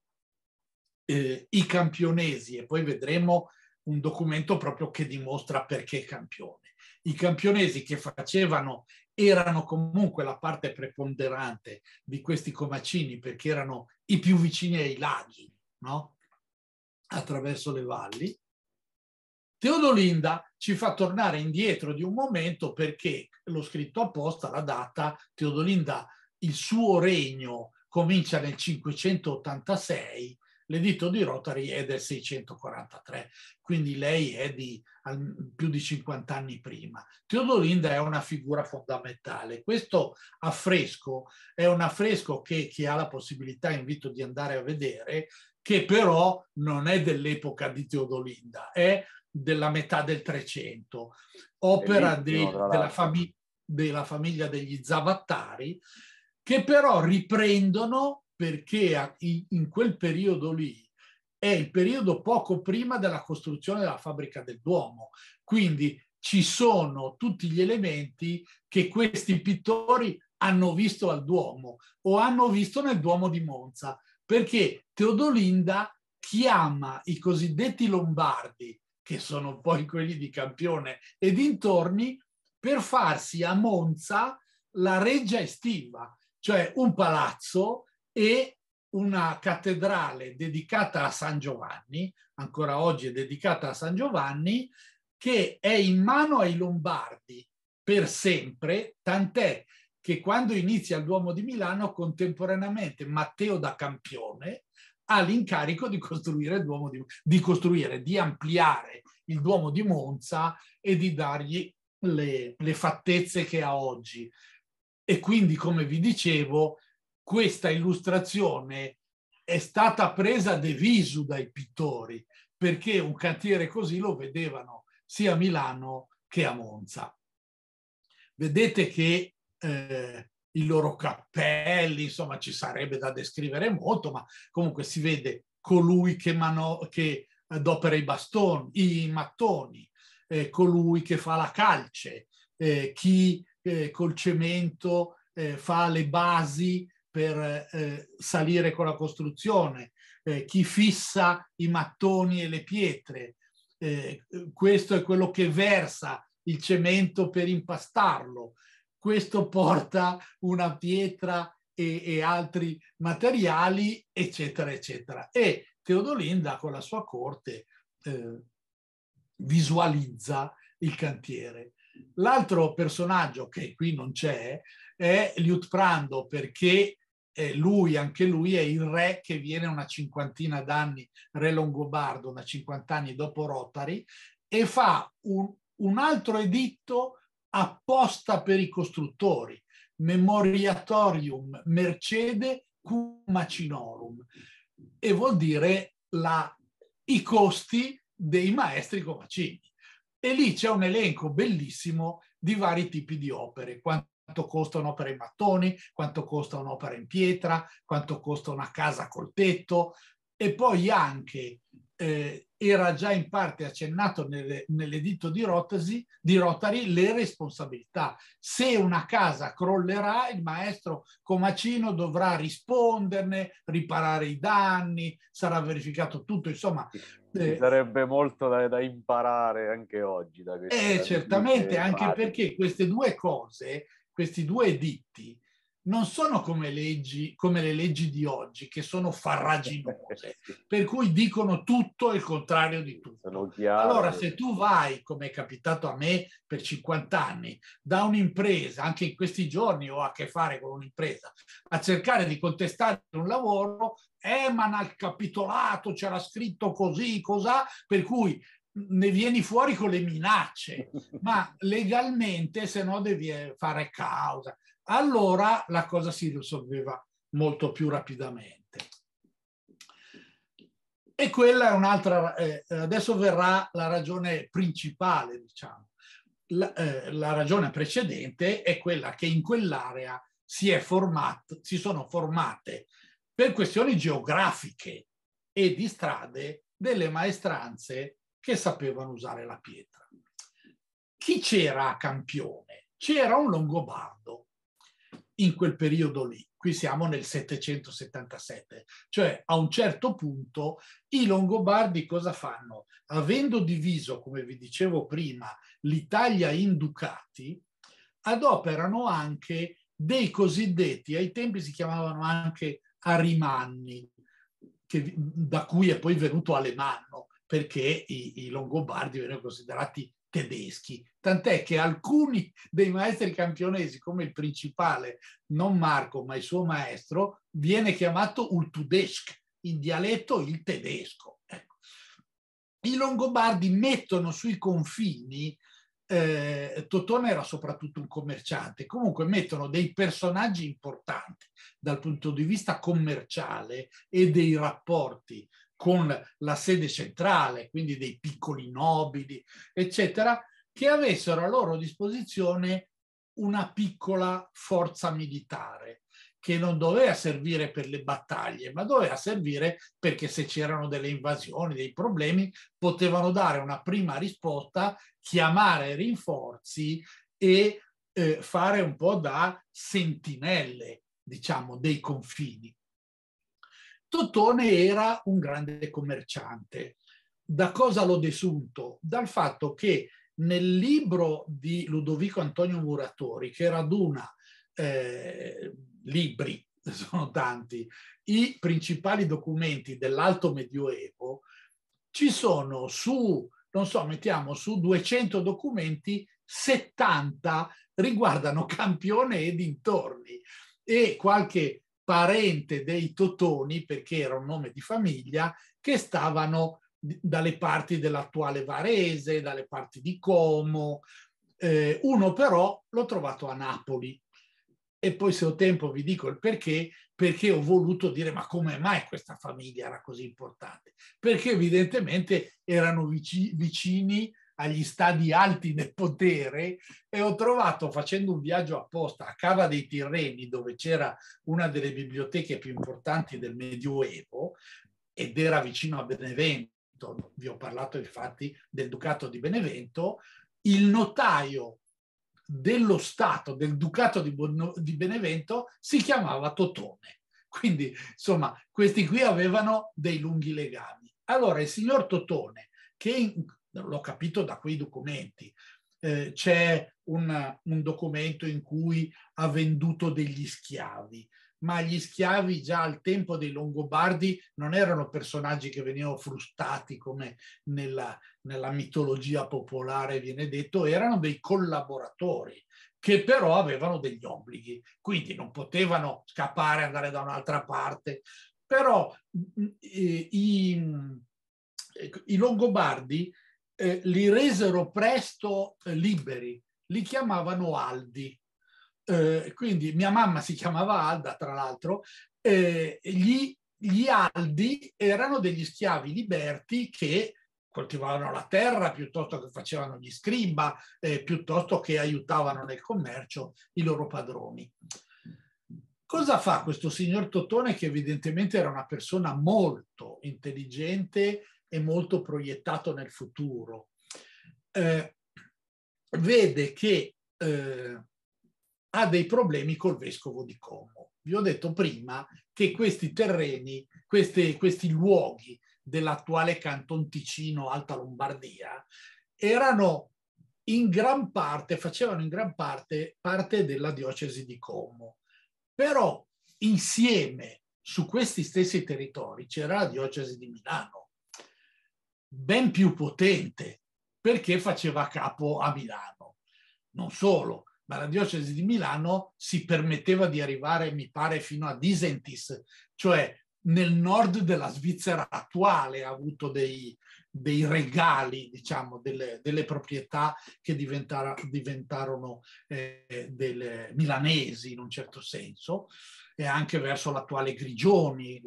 [SPEAKER 2] eh, i campionesi, e poi vedremo un documento proprio che dimostra perché campioni, i campionesi che facevano erano comunque la parte preponderante di questi comacini perché erano i più vicini ai laghi, no? attraverso le valli. Teodolinda ci fa tornare indietro di un momento perché, l'ho scritto apposta, la data, Teodolinda, il suo regno comincia nel 586, l'editto di Rotary è del 643, quindi lei è di più di 50 anni prima. Teodolinda è una figura fondamentale. Questo affresco è un affresco che chi ha la possibilità invito di andare a vedere, che però non è dell'epoca di Teodolinda, è della metà del Trecento, opera dei, della, famig della famiglia degli Zavattari, che però riprendono perché in quel periodo lì è il periodo poco prima della costruzione della fabbrica del Duomo. Quindi ci sono tutti gli elementi che questi pittori hanno visto al Duomo o hanno visto nel Duomo di Monza, perché Teodolinda chiama i cosiddetti lombardi, che sono poi quelli di Campione e dintorni, per farsi a Monza la reggia estiva, cioè un palazzo e una cattedrale dedicata a San Giovanni, ancora oggi è dedicata a San Giovanni, che è in mano ai Lombardi per sempre, tant'è che quando inizia il Duomo di Milano, contemporaneamente Matteo da Campione ha l'incarico di costruire il Duomo di, di costruire, di ampliare il Duomo di Monza e di dargli le, le fattezze che ha oggi. E quindi, come vi dicevo, questa illustrazione è stata presa de visu dai pittori, perché un cantiere così lo vedevano sia a Milano che a Monza. Vedete che eh, i loro cappelli, insomma ci sarebbe da descrivere molto, ma comunque si vede colui che, mano, che adopera i bastoni, i mattoni, eh, colui che fa la calce, eh, chi eh, col cemento eh, fa le basi per eh, salire con la costruzione, eh, chi fissa i mattoni e le pietre, eh, questo è quello che versa il cemento per impastarlo, questo porta una pietra e, e altri materiali, eccetera, eccetera. E Teodolinda con la sua corte eh, visualizza il cantiere. L'altro personaggio che qui non c'è è Liutprando perché eh, lui, anche lui, è il re che viene una cinquantina d'anni, re Longobardo, una cinquant'anni dopo Rotari, e fa un, un altro editto apposta per i costruttori, Memoriatorium Mercede Cum Macinorum, e vuol dire la, i costi dei maestri comacini. E lì c'è un elenco bellissimo di vari tipi di opere, quanto costa un'opera in mattoni, quanto costa un'opera in pietra, quanto costa una casa col tetto e poi anche eh, era già in parte accennato nelle, nell'editto di, Rotasi, di Rotary le responsabilità. Se una casa crollerà, il maestro Comacino dovrà risponderne, riparare i danni, sarà verificato tutto, insomma... Eh, Ci
[SPEAKER 1] sarebbe molto da, da, imparare anche oggi. Da eh, certamente, anche
[SPEAKER 2] perché queste due cose questi due editti non sono come, leggi, come le leggi di oggi, che sono farraginose, per cui dicono tutto il contrario di tutto.
[SPEAKER 1] Allora, se
[SPEAKER 2] tu vai, come è capitato a me per 50 anni, da un'impresa, anche in questi giorni ho a che fare con un'impresa, a cercare di contestare un lavoro, eh, ma capitolato c'era scritto così, cos'ha, per cui ne vieni fuori con le minacce, ma legalmente se no devi eh, fare causa. Allora la cosa si risolveva molto più rapidamente. E quella è un'altra, eh, adesso verrà la ragione principale, diciamo. La, eh, la, ragione precedente è quella che in quell'area si, format, si sono formate per questioni geografiche e di strade delle maestranze che sapevano usare la pietra. Chi c'era a Campione? C'era un longobardo in quel periodo lì. Qui siamo nel 777, cioè a un certo punto i Longobardi cosa fanno? Avendo diviso, come vi dicevo prima, l'Italia in ducati, adoperano anche dei cosiddetti, ai tempi si chiamavano anche arimanni, che, da cui è poi venuto Alemanno, perché i, i longobardi venivano considerati tedeschi, tant'è che alcuni dei maestri campionesi, come il principale, non Marco, ma il suo maestro, viene chiamato ultudesk, in dialetto il tedesco. Ecco. I Longobardi mettono sui confini, eh, Totone era soprattutto un commerciante, comunque mettono dei personaggi importanti dal punto di vista commerciale e dei rapporti con la sede centrale, quindi dei piccoli nobili, eccetera, che avessero a loro disposizione una piccola forza militare che non doveva servire per le battaglie, ma doveva servire perché se c'erano delle invasioni, dei problemi, potevano dare una prima risposta, chiamare rinforzi e eh, fare un po' da sentinelle, diciamo, dei confini. Totone era un grande commerciante. Da cosa l'ho desunto? Dal fatto che nel libro di Ludovico Antonio Muratori, che raduna eh, libri, sono tanti, i principali documenti dell'Alto Medioevo, ci sono su, non so, mettiamo su 200 documenti, 70 riguardano Campione e dintorni e qualche parente dei Totoni, perché era un nome di famiglia, che stavano dalle parti dell'attuale Varese, dalle parti di Como. Eh, uno però l'ho trovato a Napoli. E poi se ho tempo vi dico il perché, perché ho voluto dire ma come mai questa famiglia era così importante? Perché evidentemente erano vicini agli stadi alti del potere e ho trovato facendo un viaggio apposta a Cava dei Tirreni dove c'era una delle biblioteche più importanti del Medioevo ed era vicino a Benevento, vi ho parlato infatti del Ducato di Benevento, il notaio dello Stato, del Ducato di, Bonno, di Benevento si chiamava Totone. Quindi insomma questi qui avevano dei lunghi legami. Allora il signor Totone che l'ho capito da quei documenti. Eh, c'è un, un documento in cui ha venduto degli schiavi, ma gli schiavi già al tempo dei Longobardi non erano personaggi che venivano frustati come nella, nella mitologia popolare viene detto, erano dei collaboratori che però avevano degli obblighi, quindi non potevano scappare, andare da un'altra parte. Però mm, mm, eh, i, mm, ecco, i Longobardi eh, li resero presto eh, liberi, li chiamavano Aldi. Eh, quindi mia mamma si chiamava Alda, tra l'altro, eh, gli, gli, Aldi erano degli schiavi liberti che coltivavano la terra piuttosto che facevano gli scriba, eh, piuttosto che aiutavano nel commercio i loro padroni. Cosa fa questo signor Totone che evidentemente era una persona molto intelligente è molto proiettato nel futuro, eh, vede che eh, ha dei problemi col vescovo di Como. Vi ho detto prima che questi terreni, queste, questi luoghi dell'attuale Canton Ticino, Alta Lombardia, erano in gran parte, facevano in gran parte parte della diocesi di Como. Però insieme su questi stessi territori c'era la diocesi di Milano ben più potente perché faceva capo a Milano. Non solo, ma la diocesi di Milano si permetteva di arrivare, mi pare, fino a Disentis, cioè nel nord della Svizzera attuale ha avuto dei, dei regali, diciamo, delle, delle proprietà che diventarono eh, delle milanesi in un certo senso, e anche verso l'attuale Grigioni,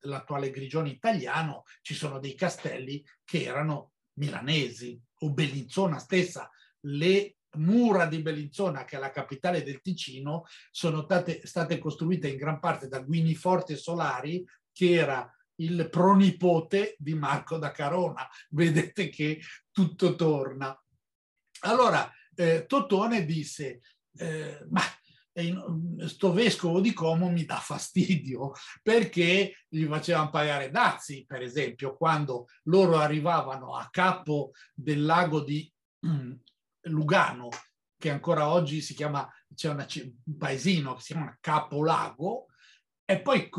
[SPEAKER 2] l'attuale Grigioni italiano, ci sono dei castelli che erano milanesi, o Bellinzona stessa, le mura di Bellinzona, che è la capitale del Ticino, sono state, state costruite in gran parte da Guiniforti e Solari, che era il pronipote di Marco da Carona. Vedete che tutto torna. Allora, eh, Totone disse, eh, ma eh, sto vescovo di Como mi dà fastidio perché gli facevano pagare dazi, per esempio, quando loro arrivavano a capo del lago di mm, Lugano, che ancora oggi si chiama, c'è un paesino che si chiama Capolago, e poi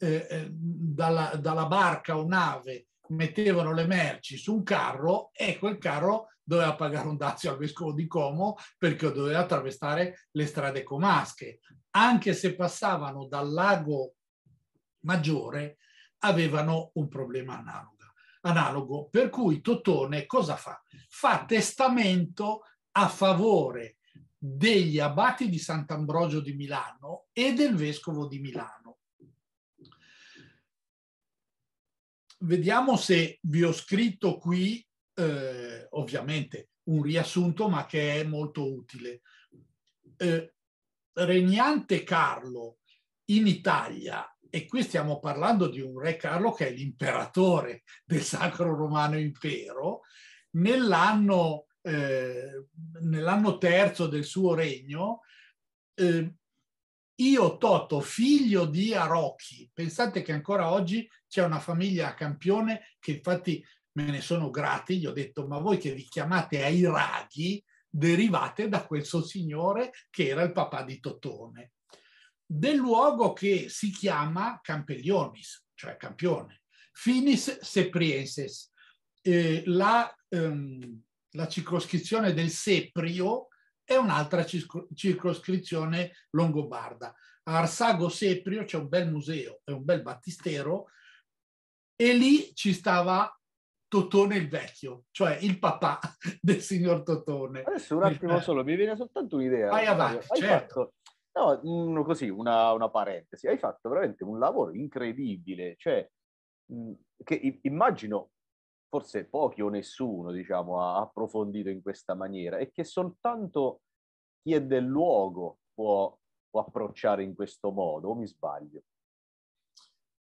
[SPEAKER 2] eh, eh, dalla, dalla, barca o nave mettevano le merci su un carro e quel carro doveva pagare un dazio al vescovo di Como perché doveva attraversare le strade comasche. Anche se passavano dal lago maggiore, avevano un problema analogo. analogo. Per cui Totone cosa fa? Fa testamento a favore degli abati di Sant'Ambrogio di Milano e del vescovo di Milano vediamo se vi ho scritto qui, eh, ovviamente, un riassunto, ma che è molto utile. Eh, Regnante Carlo in Italia, e qui stiamo parlando di un re Carlo che è l'imperatore del Sacro Romano Impero, nell'anno, eh, nell'anno terzo del suo regno, eh, io Toto, figlio di Arocchi, pensate che ancora oggi c'è una famiglia a campione che infatti me ne sono grati, gli ho detto ma voi che vi chiamate ai raghi derivate da quel suo signore che era il papà di Totone, del luogo che si chiama Campelionis, cioè campione, finis sepriensis, Eh, la, ehm, la circoscrizione del Seprio è un'altra circoscrizione longobarda. A Arsago Seprio c'è un bel museo e un bel battistero e lì ci stava Totone il vecchio, cioè il papà del signor Totone.
[SPEAKER 1] Adesso un attimo eh. solo, mi viene soltanto un'idea. Vai avanti, hai certo. fatto, no, mm, così, una, una, parentesi, hai fatto veramente un lavoro incredibile, cioè, mm, che immagino forse pochi o nessuno, diciamo, ha approfondito in questa maniera e che soltanto chi è del luogo può, può approcciare in questo modo, o mi sbaglio?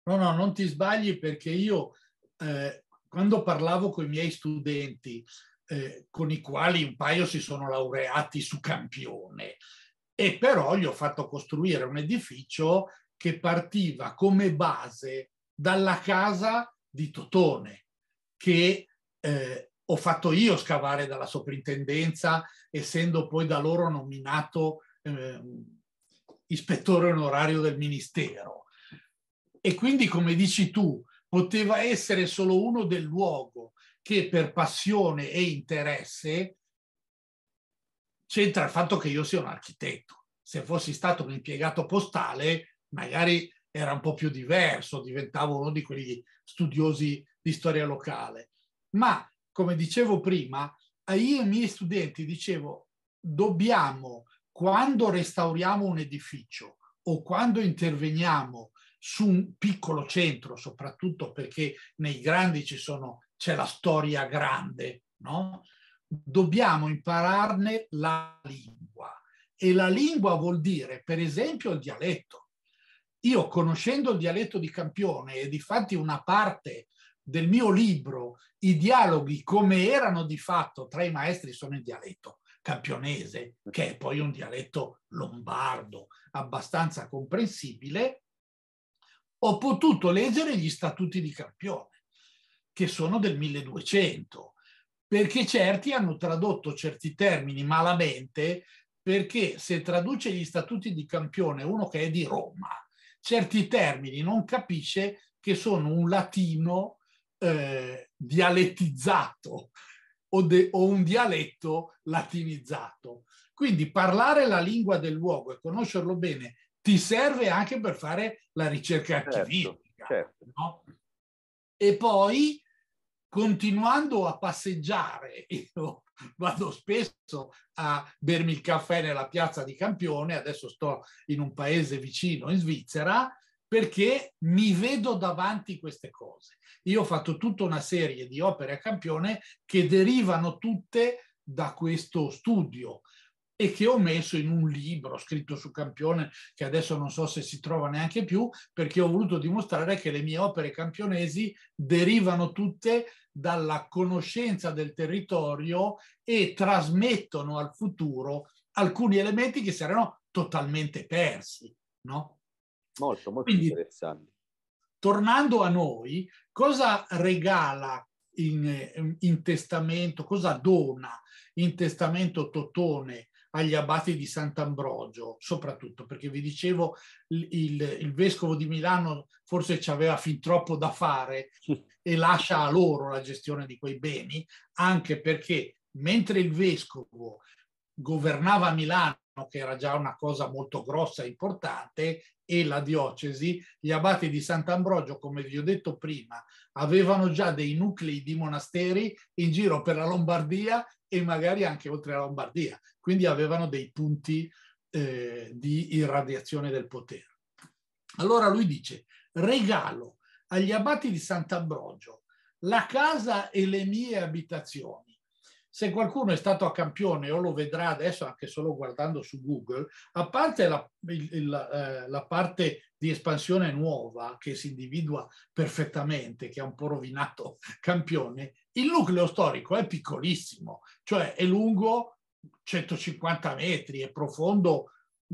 [SPEAKER 2] No, no, non ti sbagli perché io eh, quando parlavo con i miei studenti, eh, con i quali un paio si sono laureati su campione, e però gli ho fatto costruire un edificio che partiva come base dalla casa di Totone, che eh, ho fatto io scavare dalla soprintendenza, essendo poi da loro nominato eh, ispettore onorario del Ministero e quindi, come dici tu, poteva essere solo uno del luogo che per passione e interesse c'entra il fatto che io sia un architetto. Se fossi stato un impiegato postale, magari era un po' più diverso, diventavo uno di quegli studiosi di storia locale. Ma, come dicevo prima, io e ai miei studenti dicevo, dobbiamo, quando restauriamo un edificio o quando interveniamo su un piccolo centro, soprattutto perché nei grandi ci sono, c'è la storia grande, no? dobbiamo impararne la lingua. E la lingua vuol dire, per esempio, il dialetto. Io conoscendo il dialetto di Campione e di fatti una parte del mio libro, i dialoghi come erano di fatto tra i maestri sono in dialetto campionese, che è poi un dialetto lombardo, abbastanza comprensibile, ho potuto leggere gli statuti di Campione, che sono del 1200, perché certi hanno tradotto certi termini malamente, perché se traduce gli statuti di Campione uno che è di Roma, certi termini non capisce che sono un latino eh, dialettizzato o, de, o un dialetto latinizzato. Quindi parlare la lingua del luogo e conoscerlo bene ti serve anche per fare la ricerca archivistica. Certo, certo. No? E poi, continuando a passeggiare, io vado spesso a bermi il caffè nella piazza di Campione, adesso sto in un paese vicino, in Svizzera, perché mi vedo davanti queste cose. Io ho fatto tutta una serie di opere a Campione che derivano tutte da questo studio e che ho messo in un libro scritto su Campione che adesso non so se si trova neanche più perché ho voluto dimostrare che le mie opere campionesi derivano tutte dalla conoscenza del territorio e trasmettono al futuro alcuni elementi che si erano totalmente persi,
[SPEAKER 1] no? Molto, molto Quindi, interessante.
[SPEAKER 2] Tornando a noi, cosa regala in, in testamento, cosa dona in testamento Totone agli abati di Sant'Ambrogio, soprattutto perché vi dicevo il, il vescovo di Milano forse ci aveva fin troppo da fare e lascia a loro la gestione di quei beni, anche perché mentre il vescovo governava Milano, che era già una cosa molto grossa e importante, e la diocesi, gli abati di Sant'Ambrogio, come vi ho detto prima, avevano già dei nuclei di monasteri in giro per la Lombardia e magari anche oltre la Lombardia, quindi avevano dei punti eh, di irradiazione del potere. Allora lui dice, regalo agli abati di Sant'Ambrogio la casa e le mie abitazioni se qualcuno è stato a campione o lo vedrà adesso anche solo guardando su Google, a parte la, il, la, eh, la, parte di espansione nuova che si individua perfettamente, che ha un po' rovinato campione, il nucleo storico è piccolissimo, cioè è lungo 150 metri, è profondo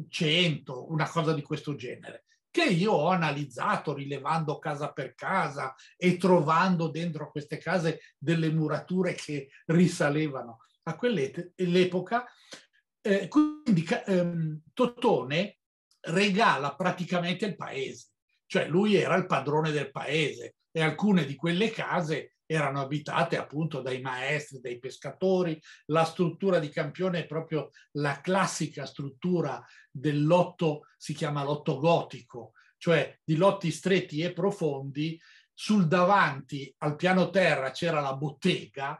[SPEAKER 2] 100, una cosa di questo genere che io ho analizzato rilevando casa per casa e trovando dentro queste case delle murature che risalevano a quell'epoca. Eh, quindi ehm, Totone regala praticamente il paese, cioè lui era il padrone del paese e alcune di quelle case erano abitate appunto dai maestri, dai pescatori, la struttura di campione è proprio la classica struttura del lotto, si chiama lotto gotico, cioè di lotti stretti e profondi, sul davanti al piano terra c'era la bottega,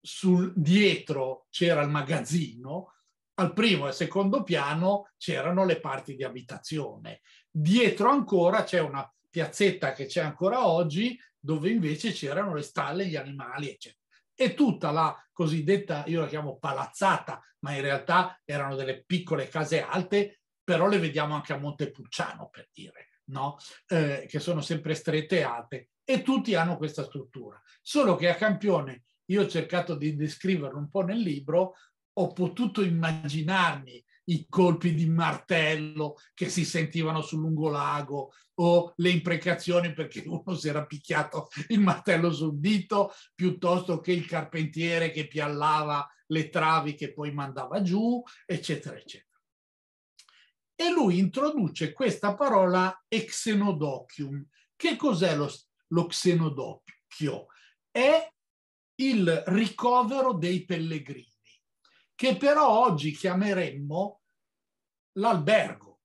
[SPEAKER 2] sul dietro c'era il magazzino, al primo e secondo piano c'erano le parti di abitazione. Dietro ancora c'è una piazzetta che c'è ancora oggi dove invece c'erano le stalle, gli animali, eccetera. E tutta la cosiddetta, io la chiamo palazzata, ma in realtà erano delle piccole case alte, però le vediamo anche a Montepulciano, per dire, no? Eh, che sono sempre strette e alte, e tutti hanno questa struttura. Solo che a Campione, io ho cercato di descriverlo un po' nel libro, ho potuto immaginarmi i colpi di martello che si sentivano sul lungolago o le imprecazioni perché uno si era picchiato il martello sul dito piuttosto che il carpentiere che piallava le travi che poi mandava giù, eccetera, eccetera. E lui introduce questa parola exenodocium. Che cos'è lo, lo xenodocchio? È il ricovero dei pellegrini che però oggi chiameremmo l'albergo,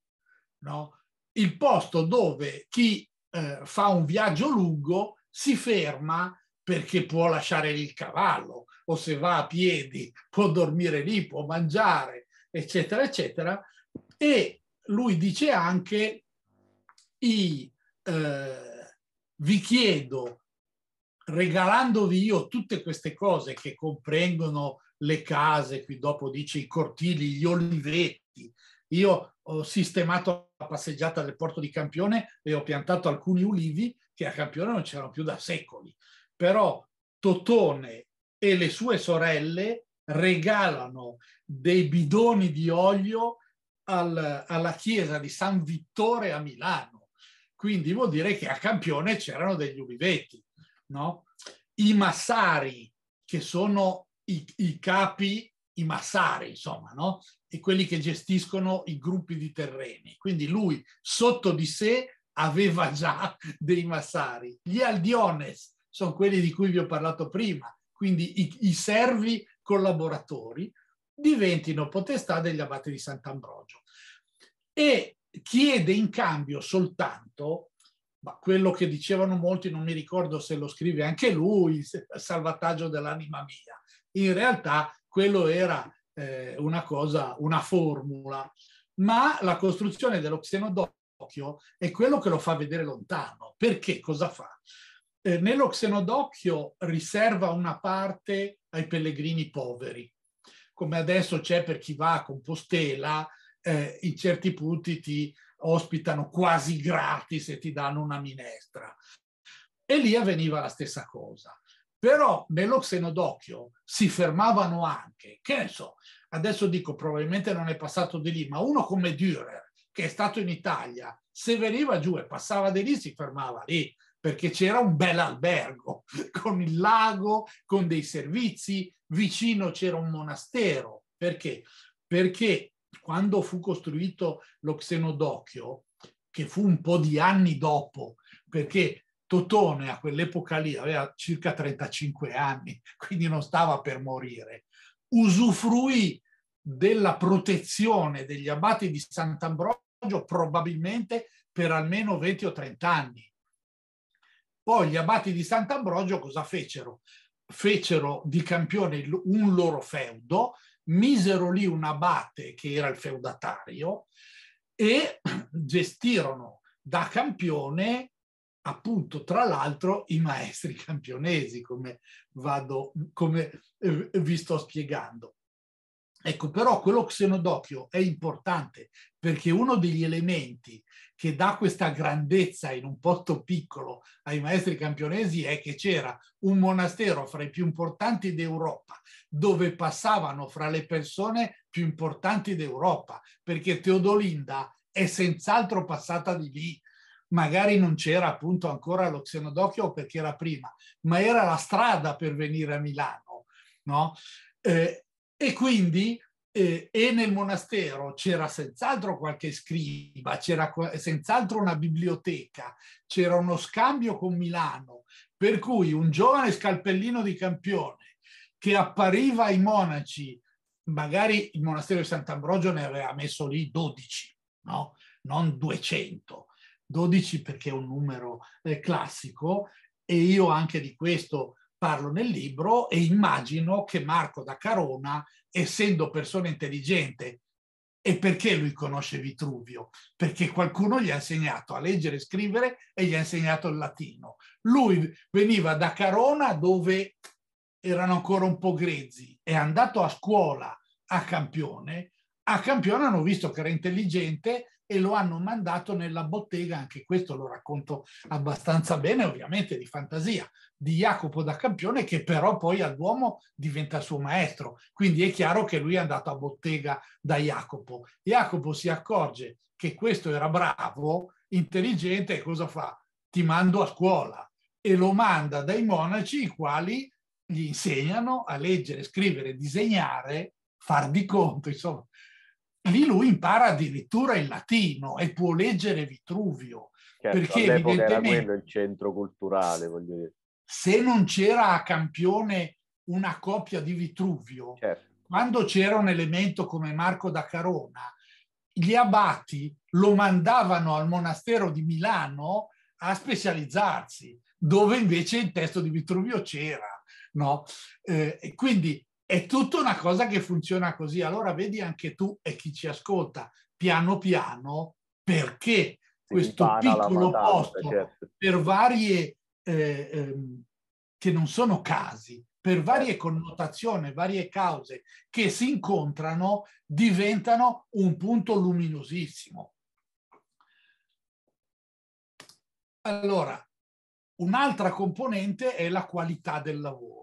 [SPEAKER 2] no? il posto dove chi eh, fa un viaggio lungo si ferma perché può lasciare lì il cavallo o se va a piedi può dormire lì, può mangiare, eccetera, eccetera. E lui dice anche, i, eh, vi chiedo, regalandovi io tutte queste cose che comprendono le case, qui dopo dice i cortili, gli olivetti. Io ho sistemato la passeggiata del porto di Campione e ho piantato alcuni ulivi che a Campione non c'erano più da secoli. Però Totone e le sue sorelle regalano dei bidoni di olio al, alla chiesa di San Vittore a Milano. Quindi vuol dire che a Campione c'erano degli ulivetti. No? I massari, che sono i, i capi, i massari, insomma, no? E quelli che gestiscono i gruppi di terreni. Quindi lui sotto di sé aveva già dei massari. Gli aldiones sono quelli di cui vi ho parlato prima, quindi i, i servi collaboratori diventino potestà degli abati di Sant'Ambrogio e chiede in cambio soltanto ma quello che dicevano molti, non mi ricordo se lo scrive anche lui, il salvataggio dell'anima mia, in realtà quello era eh, una cosa, una formula, ma la costruzione dello xenodocchio è quello che lo fa vedere lontano. Perché cosa fa? Eh, nello xenodocchio riserva una parte ai pellegrini poveri, come adesso c'è per chi va a Compostela, eh, in certi punti ti ospitano quasi gratis e ti danno una minestra. E lì avveniva la stessa cosa. Però nello xenodocchio si fermavano anche, che ne so, adesso dico probabilmente non è passato di lì, ma uno come Dürer, che è stato in Italia, se veniva giù e passava di lì si fermava lì, perché c'era un bel albergo con il lago, con dei servizi, vicino c'era un monastero. Perché? Perché quando fu costruito lo xenodocchio, che fu un po' di anni dopo, perché Totone a quell'epoca lì aveva circa 35 anni, quindi non stava per morire, usufruì della protezione degli abati di Sant'Ambrogio probabilmente per almeno 20 o 30 anni. Poi gli abati di Sant'Ambrogio cosa fecero? Fecero di campione un loro feudo, misero lì un abate che era il feudatario e gestirono da campione appunto tra l'altro i maestri campionesi come, vado, come eh, vi sto spiegando. Ecco, però quello xenodocchio è importante perché uno degli elementi che dà questa grandezza in un posto piccolo ai maestri campionesi è che c'era un monastero fra i più importanti d'Europa, dove passavano fra le persone più importanti d'Europa, perché Teodolinda è senz'altro passata di lì magari non c'era appunto ancora lo Xenodocchio perché era prima, ma era la strada per venire a Milano, no? Eh, e quindi eh, e nel monastero c'era senz'altro qualche scriba, c'era senz'altro una biblioteca, c'era uno scambio con Milano, per cui un giovane scalpellino di campione che appariva ai monaci, magari il monastero di Sant'Ambrogio ne aveva messo lì 12, no? non 200, 12 perché è un numero eh, classico e io anche di questo parlo nel libro e immagino che Marco da Carona, essendo persona intelligente, e perché lui conosce Vitruvio? Perché qualcuno gli ha insegnato a leggere e scrivere e gli ha insegnato il latino. Lui veniva da Carona dove erano ancora un po' grezzi, è andato a scuola a Campione, a Campione hanno visto che era intelligente, e lo hanno mandato nella bottega, anche questo lo racconto abbastanza bene, ovviamente di fantasia, di Jacopo da Campione che però poi al Duomo diventa suo maestro, quindi è chiaro che lui è andato a bottega da Jacopo. Jacopo si accorge che questo era bravo, intelligente e cosa fa? Ti mando a scuola e lo manda dai monaci i quali gli insegnano a leggere, scrivere, disegnare, far di conto, insomma, lì lui impara addirittura il latino e può leggere Vitruvio. Certo, perché evidentemente, era quello
[SPEAKER 1] il centro culturale, voglio dire.
[SPEAKER 2] Se non c'era a campione una coppia di Vitruvio, certo. quando c'era un elemento come Marco da Carona, gli abati lo mandavano al monastero di Milano a specializzarsi, dove invece il testo di Vitruvio c'era. No? Eh, quindi è tutta una cosa che funziona così. Allora vedi anche tu e chi ci ascolta piano piano perché questo piccolo matata, posto certo. per varie, eh, ehm, che non sono casi, per certo. varie connotazioni, varie cause che si incontrano, diventano un punto luminosissimo. Allora, un'altra componente è la qualità del lavoro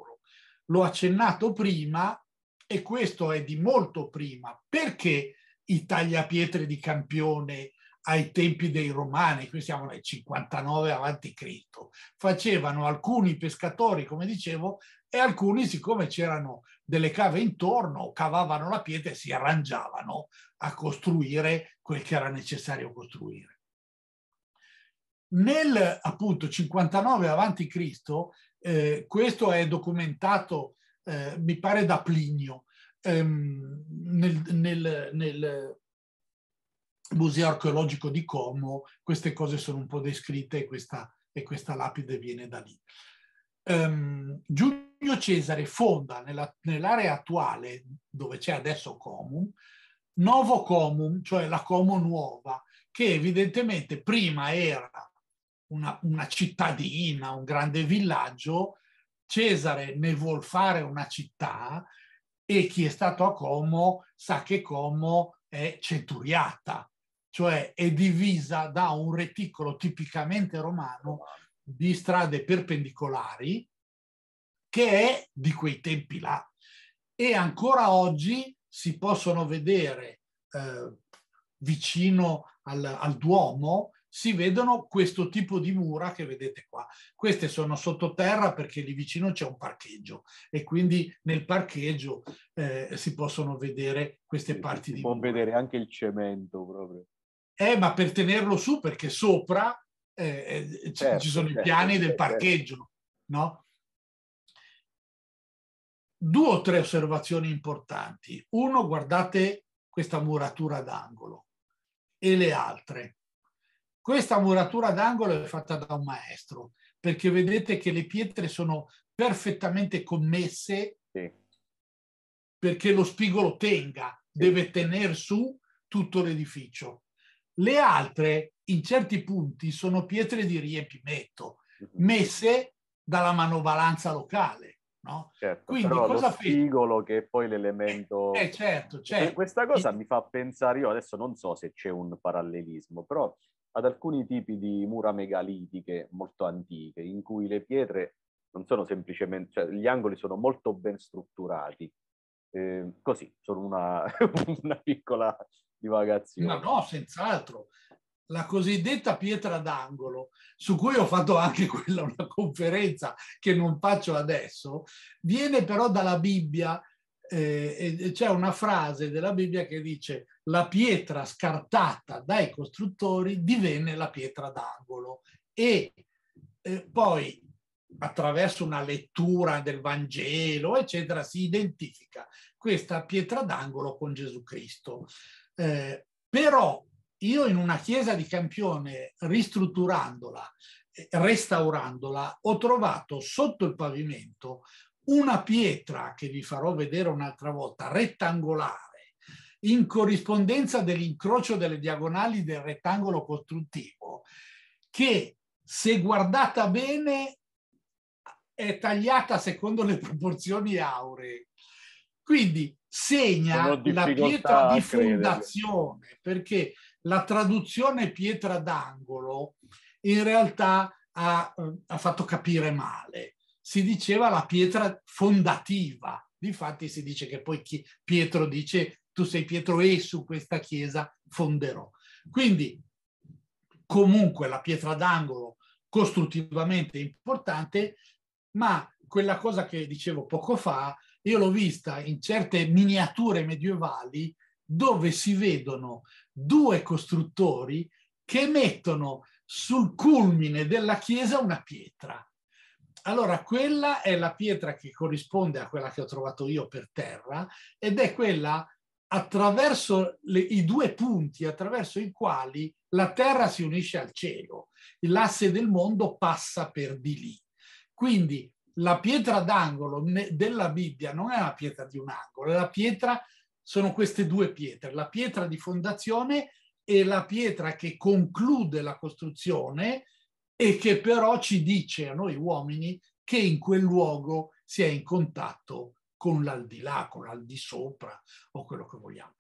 [SPEAKER 2] l'ho accennato prima e questo è di molto prima. Perché i tagliapietre di campione ai tempi dei romani, qui siamo nel 59 avanti Cristo, facevano alcuni pescatori, come dicevo, e alcuni, siccome c'erano delle cave intorno, cavavano la pietra e si arrangiavano a costruire quel che era necessario costruire. Nel appunto 59 Cristo eh, questo è documentato, eh, mi pare, da Plinio ehm, nel, nel, nel, Museo archeologico di Como. Queste cose sono un po' descritte e questa, e questa lapide viene da lì. Um, Giulio Cesare fonda nell'area attuale, dove c'è adesso Comum, Novo Comum, cioè la Como nuova, che evidentemente prima era una, una cittadina, un grande villaggio, Cesare ne vuol fare una città e chi è stato a Como sa che Como è centuriata, cioè è divisa da un reticolo tipicamente romano di strade perpendicolari che è di quei tempi là. E ancora oggi si possono vedere eh, vicino al, al Duomo si vedono questo tipo di mura che vedete qua. Queste sono sottoterra perché lì vicino c'è un parcheggio e quindi nel parcheggio eh, si possono vedere queste sì, parti di mura.
[SPEAKER 1] Si può vedere anche il cemento proprio.
[SPEAKER 2] Eh, ma per tenerlo su perché sopra eh, eh certo, ci sono certo, i piani certo, del certo. parcheggio, no? Due o tre osservazioni importanti. Uno, guardate questa muratura d'angolo e le altre. Questa muratura d'angolo è fatta da un maestro, perché vedete che le pietre sono perfettamente commesse sì. perché lo spigolo tenga, deve tenere su tutto l'edificio. Le altre, in certi punti, sono pietre di riempimento, mm-hmm. messe dalla manovalanza locale. No? Certo, Quindi però cosa lo
[SPEAKER 1] spigolo che è poi l'elemento... Eh, eh certo, certo. Questa cosa mi fa pensare, io adesso non so se c'è un parallelismo, però ad alcuni tipi di mura megalitiche molto antiche, in cui le pietre non sono semplicemente, cioè gli angoli sono molto ben strutturati. Eh, così, sono una, una piccola divagazione. No,
[SPEAKER 2] no, senz'altro la cosiddetta pietra d'angolo, su cui ho fatto anche quella una conferenza che non faccio adesso, viene però dalla Bibbia, eh, c'è una frase della Bibbia che dice la pietra scartata dai costruttori divenne la pietra d'angolo e eh, poi attraverso una lettura del Vangelo, eccetera, si identifica questa pietra d'angolo con Gesù Cristo. Eh, però io in una chiesa di Campione, ristrutturandola, eh, restaurandola, ho trovato sotto il pavimento una pietra che vi farò vedere un'altra volta, rettangolare, in corrispondenza dell'incrocio delle diagonali del rettangolo costruttivo, che se guardata bene è tagliata secondo le proporzioni auree. Quindi segna la pietra di fondazione, perché la traduzione pietra d'angolo in realtà ha, eh, ha, fatto capire male. Si diceva la pietra fondativa, difatti si dice che poi Pietro dice tu sei Pietro e su questa chiesa fonderò. Quindi comunque la pietra d'angolo costruttivamente è importante, ma quella cosa che dicevo poco fa, io l'ho vista in certe miniature medievali dove si vedono due costruttori che mettono sul culmine della chiesa una pietra. Allora, quella è la pietra che corrisponde a quella che ho trovato io per terra ed è quella attraverso le, i due punti attraverso i quali la Terra si unisce al cielo. L'asse del mondo passa per di lì. Quindi la pietra d'angolo della Bibbia non è la pietra di un angolo, la pietra sono queste due pietre, la pietra di fondazione e la pietra che conclude la costruzione e che però ci dice a noi uomini che in quel luogo si è in contatto con l'aldilà, con l'aldisopra o quello che vogliamo.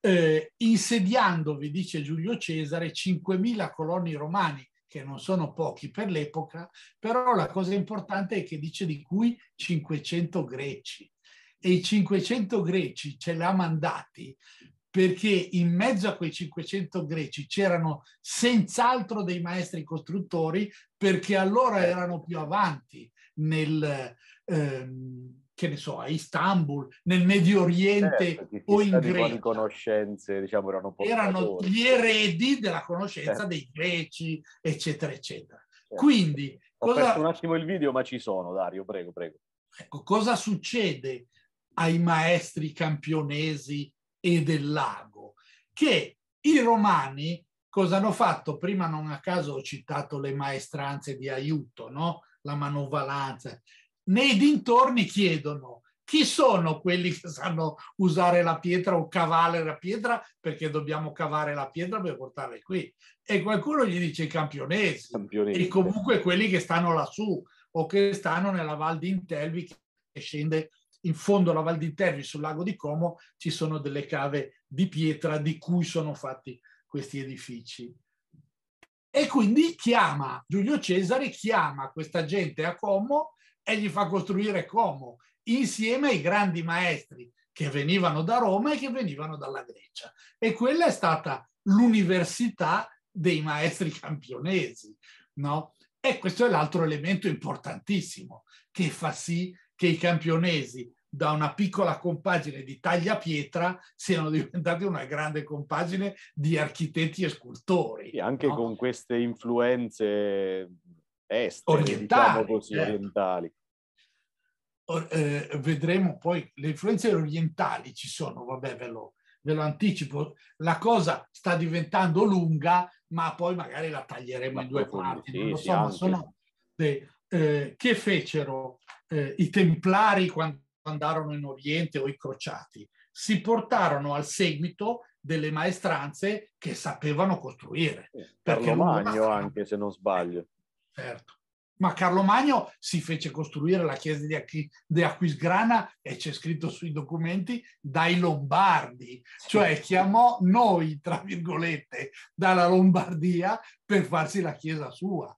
[SPEAKER 2] Eh, insediandovi, dice Giulio Cesare, 5.000 coloni romani, che non sono pochi per l'epoca, però la cosa importante è che dice di cui 500 greci. E i 500 greci ce li ha mandati perché in mezzo a quei 500 greci c'erano senz'altro dei maestri costruttori perché allora erano più avanti nel... Ehm, che ne so, a Istanbul, nel Medio Oriente certo, o in Grecia.
[SPEAKER 1] conoscenze, diciamo, erano, erano gli
[SPEAKER 2] eredi della conoscenza certo. dei greci, eccetera, eccetera. Certo. Quindi... Ho cosa... perso
[SPEAKER 1] un attimo il video, ma ci sono, Dario, prego, prego.
[SPEAKER 2] Ecco, cosa succede ai maestri campionesi e del lago? Che i romani cosa hanno fatto? Prima non a caso ho citato le maestranze di aiuto, no? La manovalanza nei dintorni chiedono chi sono quelli che sanno usare la pietra o cavare la pietra perché dobbiamo cavare la pietra per portarla qui e qualcuno gli dice i campionesi, campionesi. e comunque quelli che stanno lassù o che stanno nella Val di Intelvi che scende in fondo alla Val di Intelvi sul lago di Como ci sono delle cave di pietra di cui sono fatti questi edifici e quindi chiama Giulio Cesare chiama questa gente a Como e gli fa costruire Como insieme ai grandi maestri che venivano da Roma e che venivano dalla Grecia. E quella è stata l'università dei maestri campionesi, no? E questo è l'altro elemento importantissimo che fa sì che i campionesi da una piccola compagine di tagliapietra siano diventati una grande compagine di architetti e scultori.
[SPEAKER 1] E anche no? con queste influenze estere, diciamo orientali, diciamo così, certo. orientali.
[SPEAKER 2] Or, eh, vedremo poi le influenze orientali ci sono, vabbè ve lo, ve lo, anticipo, la cosa sta diventando lunga, ma poi magari la taglieremo ma in due parti, non lo so, ma sono de, eh, che fecero eh, i templari quando andarono in Oriente o i crociati, si portarono al seguito delle maestranze che sapevano costruire. Eh, Carlo Magno,
[SPEAKER 1] anche se non sbaglio.
[SPEAKER 2] Certo. Ma Carlo Magno si fece costruire la chiesa di, Acqu- di Aquisgrana e c'è scritto sui documenti dai Lombardi, cioè chiamò noi, tra virgolette, dalla Lombardia per farsi la chiesa sua.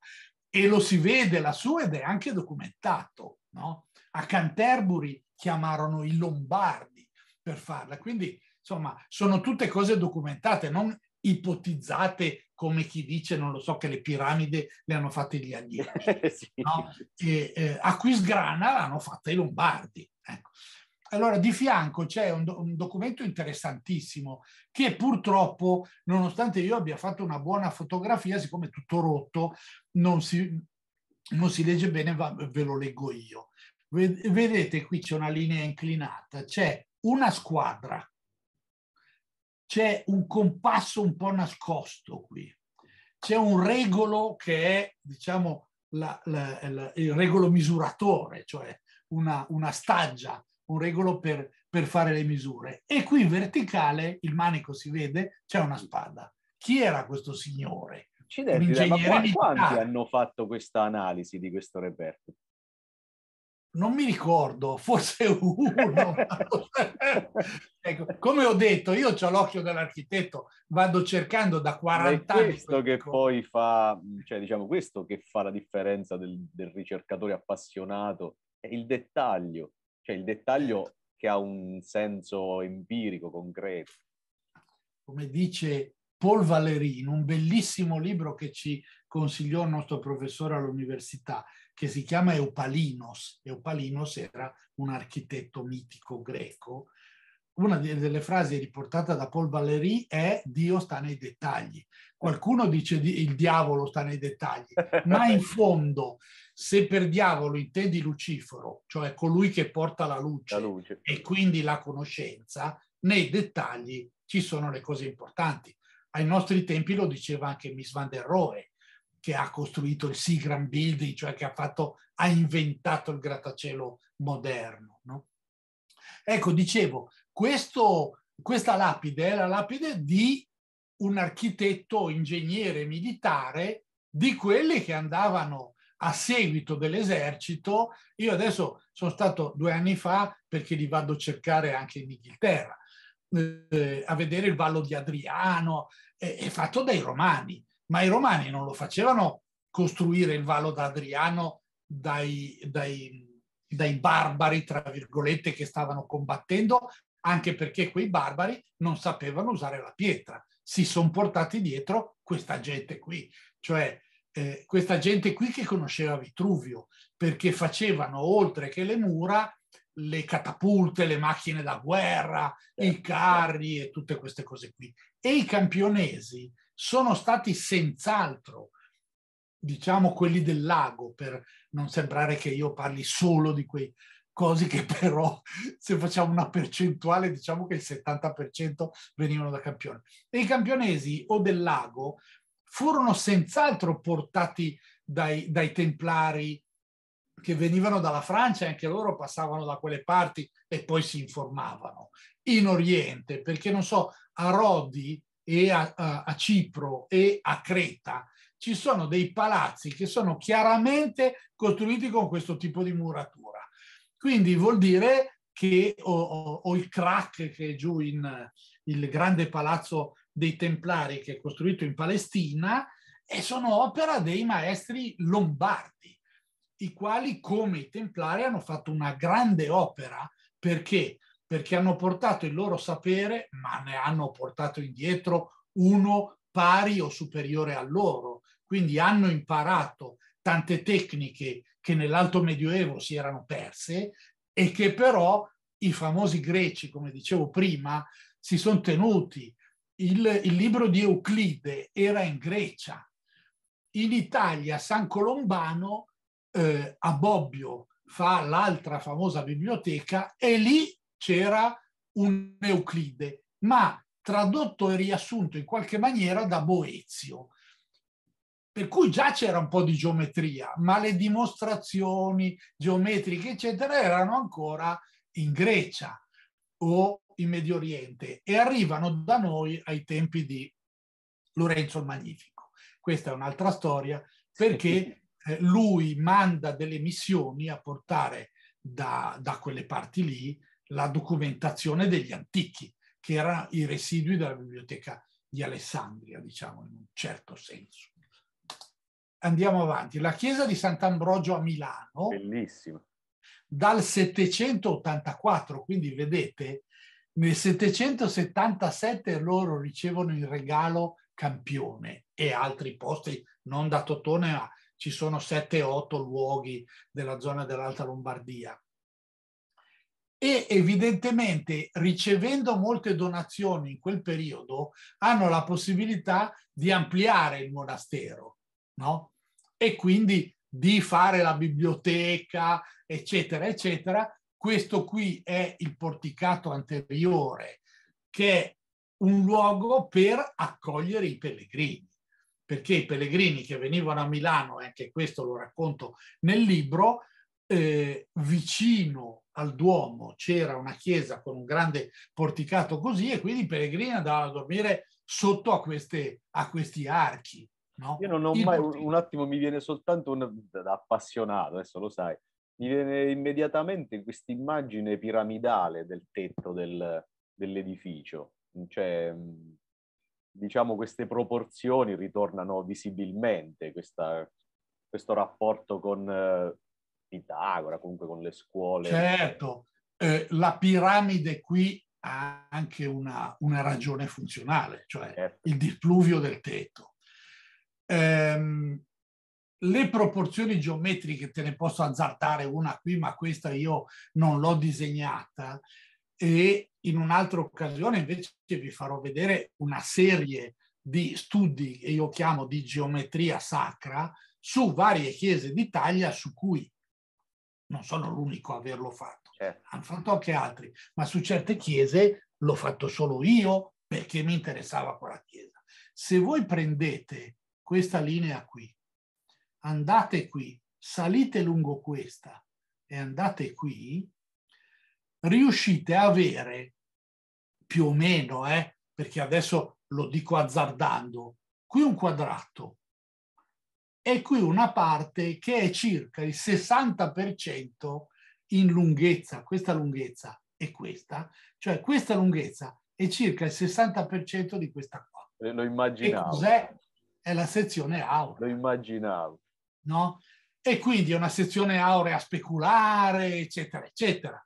[SPEAKER 2] E lo si vede lassù ed è anche documentato. No? A Canterbury chiamarono i Lombardi per farla. Quindi, insomma, sono tutte cose documentate, non ipotizzate come chi dice, non lo so, che le piramidi le hanno fatte gli alieni, sì. no? e, eh, a Quisgrana l'hanno fatta i Lombardi. Ecco. Allora, di fianco c'è un, do- un, documento interessantissimo che purtroppo, nonostante io abbia fatto una buona fotografia, siccome è tutto rotto, non si, non si legge bene, va- ve lo leggo io. Vedete qui c'è una linea inclinata, c'è una squadra c'è un compasso un po' nascosto qui. C'è un regolo che è, diciamo, la, la, la, il regolo misuratore, cioè una, una staggia, un regolo per, per, fare le misure. E qui in verticale, il manico si vede, c'è una spada. Chi era questo signore? Accidenti, ma quanti
[SPEAKER 1] hanno fatto questa analisi di questo reperto?
[SPEAKER 2] non mi ricordo, forse uno. ecco, come ho detto, io ho l'occhio dell'architetto, vado cercando da 40 anni.
[SPEAKER 1] questo che dico. poi fa, cioè diciamo questo che fa la differenza del, del ricercatore appassionato, è il dettaglio, cioè il dettaglio che ha un senso empirico, concreto.
[SPEAKER 2] Come dice Paul Valéry in un bellissimo libro che ci consigliò il nostro professore all'università, che si chiama Eupalinos. Eupalinos era un architetto mitico greco. Una delle frasi riportate da Paul Valéry è Dio sta nei dettagli. Qualcuno dice il diavolo sta nei dettagli, ma in fondo, se per diavolo intendi Lucifero, cioè colui che porta la luce, la luce. e quindi la conoscenza, nei dettagli ci sono le cose importanti ai nostri tempi lo diceva anche Miss Van der Rohe, che ha costruito il Seagram Building, cioè che ha, fatto, ha inventato il grattacielo moderno. No? Ecco, dicevo, questo, questa lapide è la lapide di un architetto, ingegnere militare, di quelli che andavano a seguito dell'esercito. Io adesso sono stato due anni fa, perché li vado a cercare anche in Inghilterra, eh, a vedere il Vallo di Adriano, eh, è fatto dai romani ma i romani non lo facevano costruire il Vallo d'Adriano dai, dai, dai barbari, tra virgolette, che stavano combattendo, anche perché quei barbari non sapevano usare la pietra, si sono portati dietro questa gente qui, cioè eh, questa gente qui che conosceva Vitruvio, perché facevano oltre che le mura le catapulte, le macchine da guerra, certo, i carri e tutte queste cose qui. E i campionesi sono stati senz'altro, diciamo, quelli del lago, per non sembrare che io parli solo di quei cosi che però se facciamo una percentuale diciamo che il 70% venivano da campione. E i campionesi o del lago furono senz'altro portati dai, dai templari che venivano dalla Francia e anche loro passavano da quelle parti e poi si informavano in Oriente, perché non so, a Rodi e a, a, a Cipro e a Creta, ci sono dei palazzi che sono chiaramente costruiti con questo tipo di muratura. Quindi vuol dire che o, o il crack che è giù in il grande palazzo dei Templari che è costruito in Palestina e sono opera dei maestri lombardi, i quali come i Templari hanno fatto una grande opera perché perché hanno portato il loro sapere, ma ne hanno portato indietro uno pari o superiore a loro. Quindi hanno imparato tante tecniche che nell'alto medioevo si erano perse e che però i famosi greci, come dicevo prima, si sono tenuti. Il, il libro di Euclide era in Grecia. In Italia San Colombano eh, a Bobbio fa l'altra famosa biblioteca e lì c'era un Euclide, ma tradotto e riassunto in qualche maniera da Boezio. Per cui già c'era un po' di geometria, ma le dimostrazioni geometriche, eccetera, erano ancora in Grecia o in Medio Oriente e arrivano da noi ai tempi di Lorenzo il Magnifico. Questa è un'altra storia perché eh, lui manda delle missioni a portare da, da quelle parti lì la documentazione degli antichi, che era i residui della biblioteca di Alessandria, diciamo, in un certo senso. Andiamo avanti. La chiesa di Sant'Ambrogio a Milano, Bellissima. dal 784, quindi vedete, nel 777 loro ricevono il regalo Campione e altri posti, non da Totone, ma ci sono 7-8 luoghi della zona dell'Alta Lombardia e evidentemente ricevendo molte donazioni in quel periodo hanno la possibilità di ampliare il monastero, no? E quindi di fare la biblioteca, eccetera, eccetera. Questo qui è il porticato anteriore, che è un luogo per accogliere i pellegrini, perché i pellegrini che venivano a Milano, e anche questo lo racconto nel libro, eh, vicino al Duomo c'era una chiesa con un grande porticato così e quindi i pellegrini andavano a dormire sotto a, queste, a questi archi.
[SPEAKER 1] No? Io non ho Il mai, un attimo mi viene soltanto un, da appassionato, adesso lo sai, mi viene immediatamente questa immagine piramidale del tetto del, dell'edificio, cioè mm, diciamo queste proporzioni ritornano visibilmente, questa, questo rapporto con eh, Pitagora, comunque con le scuole. Certo,
[SPEAKER 2] eh, la piramide qui ha anche una, una ragione funzionale, cioè certo. il dipluvio del tetto. Ehm, le proporzioni geometriche te ne posso azzardare una qui, ma questa io non l'ho disegnata e in un'altra occasione invece vi farò vedere una serie di studi che io chiamo di geometria sacra su varie chiese d'Italia su cui non sono l'unico a averlo fatto, certo. hanno fatto anche altri, ma su certe chiese l'ho fatto solo io perché mi interessava quella chiesa. Se voi prendete questa linea qui, andate qui, salite lungo questa e andate qui, riuscite a avere più o meno, eh, perché adesso lo dico azzardando, qui un quadrato, e qui una parte che è circa il 60% in lunghezza, questa lunghezza e questa, cioè questa lunghezza è circa il 60% di questa qua.
[SPEAKER 1] Eh, lo immaginavo. cos'è?
[SPEAKER 2] È la sezione aurea. Lo immaginavo. No? E quindi è una sezione aurea speculare, eccetera, eccetera,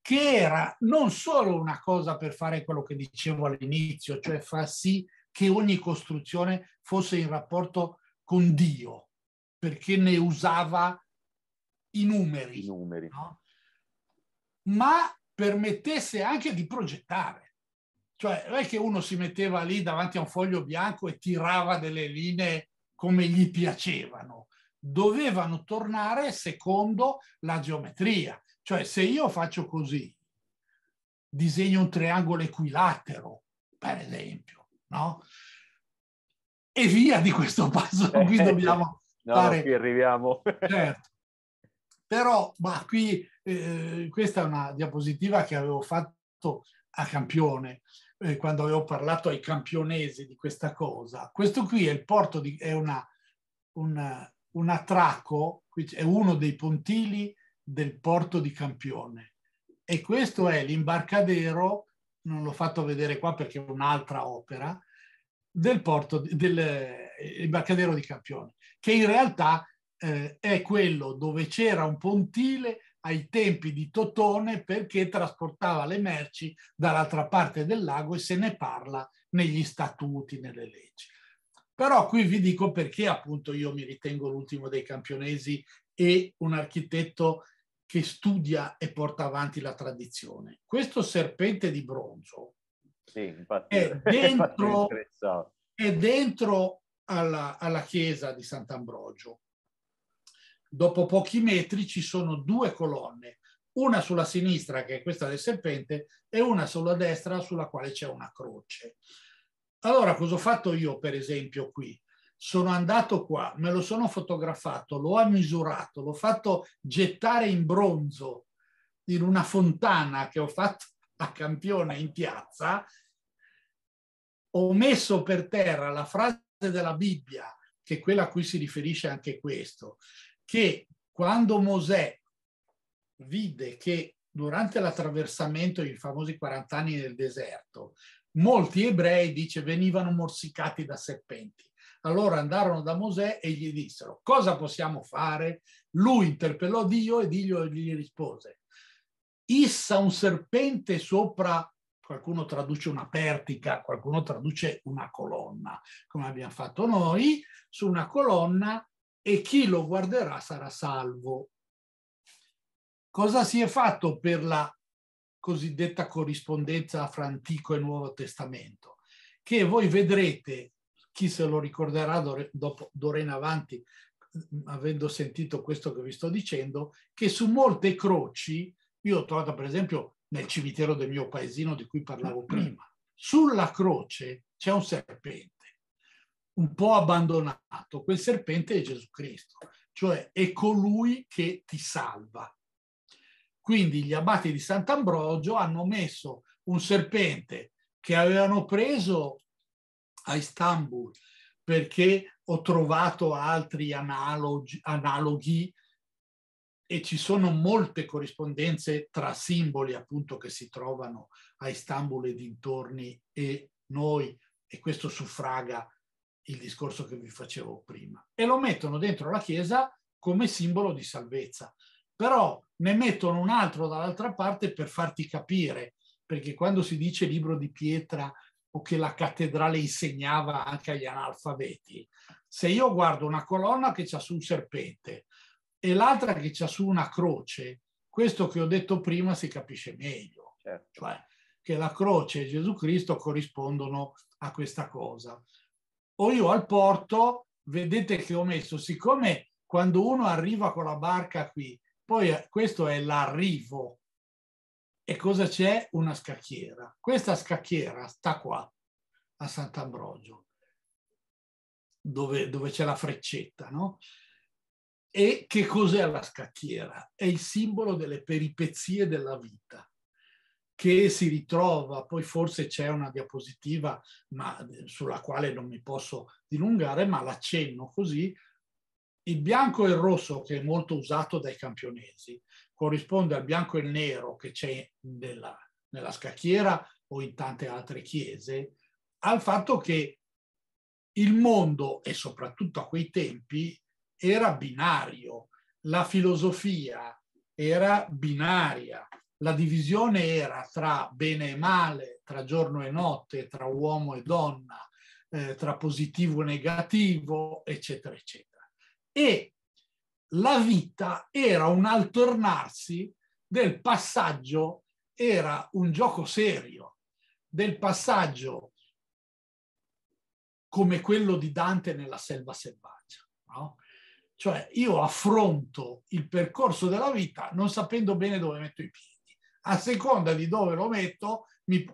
[SPEAKER 2] che era non solo una cosa per fare quello che dicevo all'inizio, cioè far sì che ogni costruzione fosse in rapporto con Dio, perché ne usava i numeri, I numeri. No? ma permettesse anche di progettare. Cioè, non è che uno si metteva lì davanti a un foglio bianco e tirava delle linee come gli piacevano. Dovevano tornare secondo la geometria. Cioè, se io faccio così, disegno un triangolo equilatero, per esempio, no? e via di questo passo qui dobbiamo no, fare. Qui
[SPEAKER 1] arriviamo. certo.
[SPEAKER 2] Però, ma qui, eh, questa è una diapositiva che avevo fatto a Campione, eh, quando avevo parlato ai campionesi di questa cosa. Questo qui è il porto, di, è una, una, un attracco, è uno dei pontili del porto di Campione. E questo è l'imbarcadero, non l'ho fatto vedere qua perché è un'altra opera, del porto dell'imbarcadero eh, di Campione, che in realtà eh, è quello dove c'era un pontile ai tempi di Totone perché trasportava le merci dall'altra parte del lago e se ne parla negli statuti, nelle leggi. Però qui vi dico perché appunto io mi ritengo l'ultimo dei campionesi e un architetto che studia e porta avanti la tradizione. Questo serpente di bronzo
[SPEAKER 1] sì, infatti, è dentro,
[SPEAKER 2] è dentro alla, alla chiesa di Sant'Ambrogio. Dopo pochi metri ci sono due colonne, una sulla sinistra, che è questa del serpente, e una sulla destra, sulla quale c'è una croce. Allora, cosa ho fatto io, per esempio, qui? Sono andato qua, me lo sono fotografato, l'ho ammisurato, l'ho fatto gettare in bronzo in una fontana che ho fatto a campione in piazza, ho messo per terra la frase della Bibbia, che è quella a cui si riferisce anche questo, che quando Mosè vide che durante l'attraversamento i famosi 40 anni nel deserto, molti ebrei, dice, venivano morsicati da serpenti. Allora andarono da Mosè e gli dissero cosa possiamo fare? Lui interpellò Dio e Dio gli rispose issa un serpente sopra, qualcuno traduce una pertica, qualcuno traduce una colonna, come abbiamo fatto noi, su una colonna e chi lo guarderà sarà salvo. Cosa si è fatto per la cosiddetta corrispondenza fra Antico e Nuovo Testamento? Che voi vedrete, chi se lo ricorderà d'ora in avanti, avendo sentito questo che vi sto dicendo, che su molte croci io ho trovato per esempio nel cimitero del mio paesino di cui parlavo prima. Sulla croce c'è un serpente, un po' abbandonato. Quel serpente è Gesù Cristo, cioè è colui che ti salva. Quindi gli abati di Sant'Ambrogio hanno messo un serpente che avevano preso a Istanbul perché ho trovato altri analoghi, analoghi e ci sono molte corrispondenze tra simboli appunto che si trovano a Istanbul e dintorni e noi e questo suffraga il discorso che vi facevo prima e lo mettono dentro la chiesa come simbolo di salvezza però ne mettono un altro dall'altra parte per farti capire perché quando si dice libro di pietra o che la cattedrale insegnava anche agli analfabeti se io guardo una colonna che c'ha su un serpente e l'altra che c'è su una croce, questo che ho detto prima si capisce meglio, certo. cioè che la croce e Gesù Cristo corrispondono a questa cosa. O io al porto, vedete che ho messo, siccome quando uno arriva con la barca qui, poi eh, questo è l'arrivo, e cosa c'è? Una scacchiera. Questa scacchiera sta qua, a Sant'Ambrogio, dove, dove c'è la freccetta, no? E che cos'è la scacchiera? È il simbolo delle peripezie della vita che si ritrova, poi forse c'è una diapositiva ma, eh, sulla quale non mi posso dilungare, ma l'accenno così, il bianco e il rosso che è molto usato dai campionesi corrisponde al bianco e il nero che c'è nella, nella scacchiera o in tante altre chiese, al fatto che il mondo e soprattutto a quei tempi era binario, la filosofia era binaria, la divisione era tra bene e male, tra giorno e notte, tra uomo e donna, eh, tra positivo e negativo, eccetera, eccetera. E la vita era un alternarsi del passaggio, era un gioco serio, del passaggio come quello di Dante nella selva selvaggia. No? Cioè io affronto il percorso della vita non sapendo bene dove metto i piedi. A seconda di dove lo metto,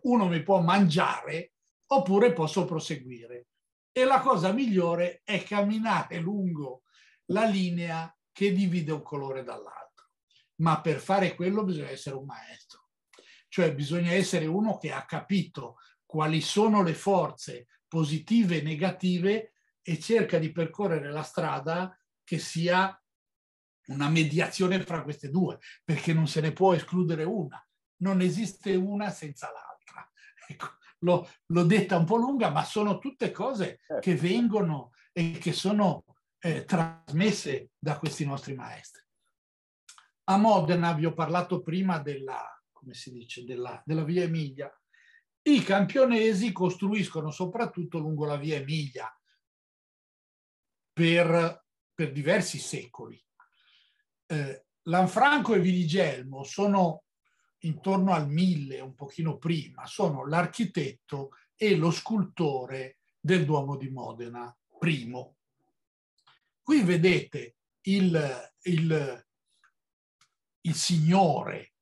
[SPEAKER 2] uno mi può mangiare oppure posso proseguire. E la cosa migliore è camminare lungo la linea che divide un colore dall'altro. Ma per fare quello bisogna essere un maestro. Cioè bisogna essere uno che ha capito quali sono le forze positive e negative e cerca di percorrere la strada che sia una mediazione fra queste due, perché non se ne può escludere una, non esiste una senza l'altra. Ecco, l'ho, l'ho detta un po' lunga, ma sono tutte cose certo, che certo. vengono e che sono eh, trasmesse da questi nostri maestri. A Modena vi ho parlato prima della, come si dice, della, della via Emilia. I campionesi costruiscono soprattutto lungo la via Emilia per per diversi secoli. Eh, Lanfranco e Viligelmo sono intorno al 1000, un pochino prima, sono l'architetto e lo scultore del Duomo di Modena primo. Qui vedete il, il, il signore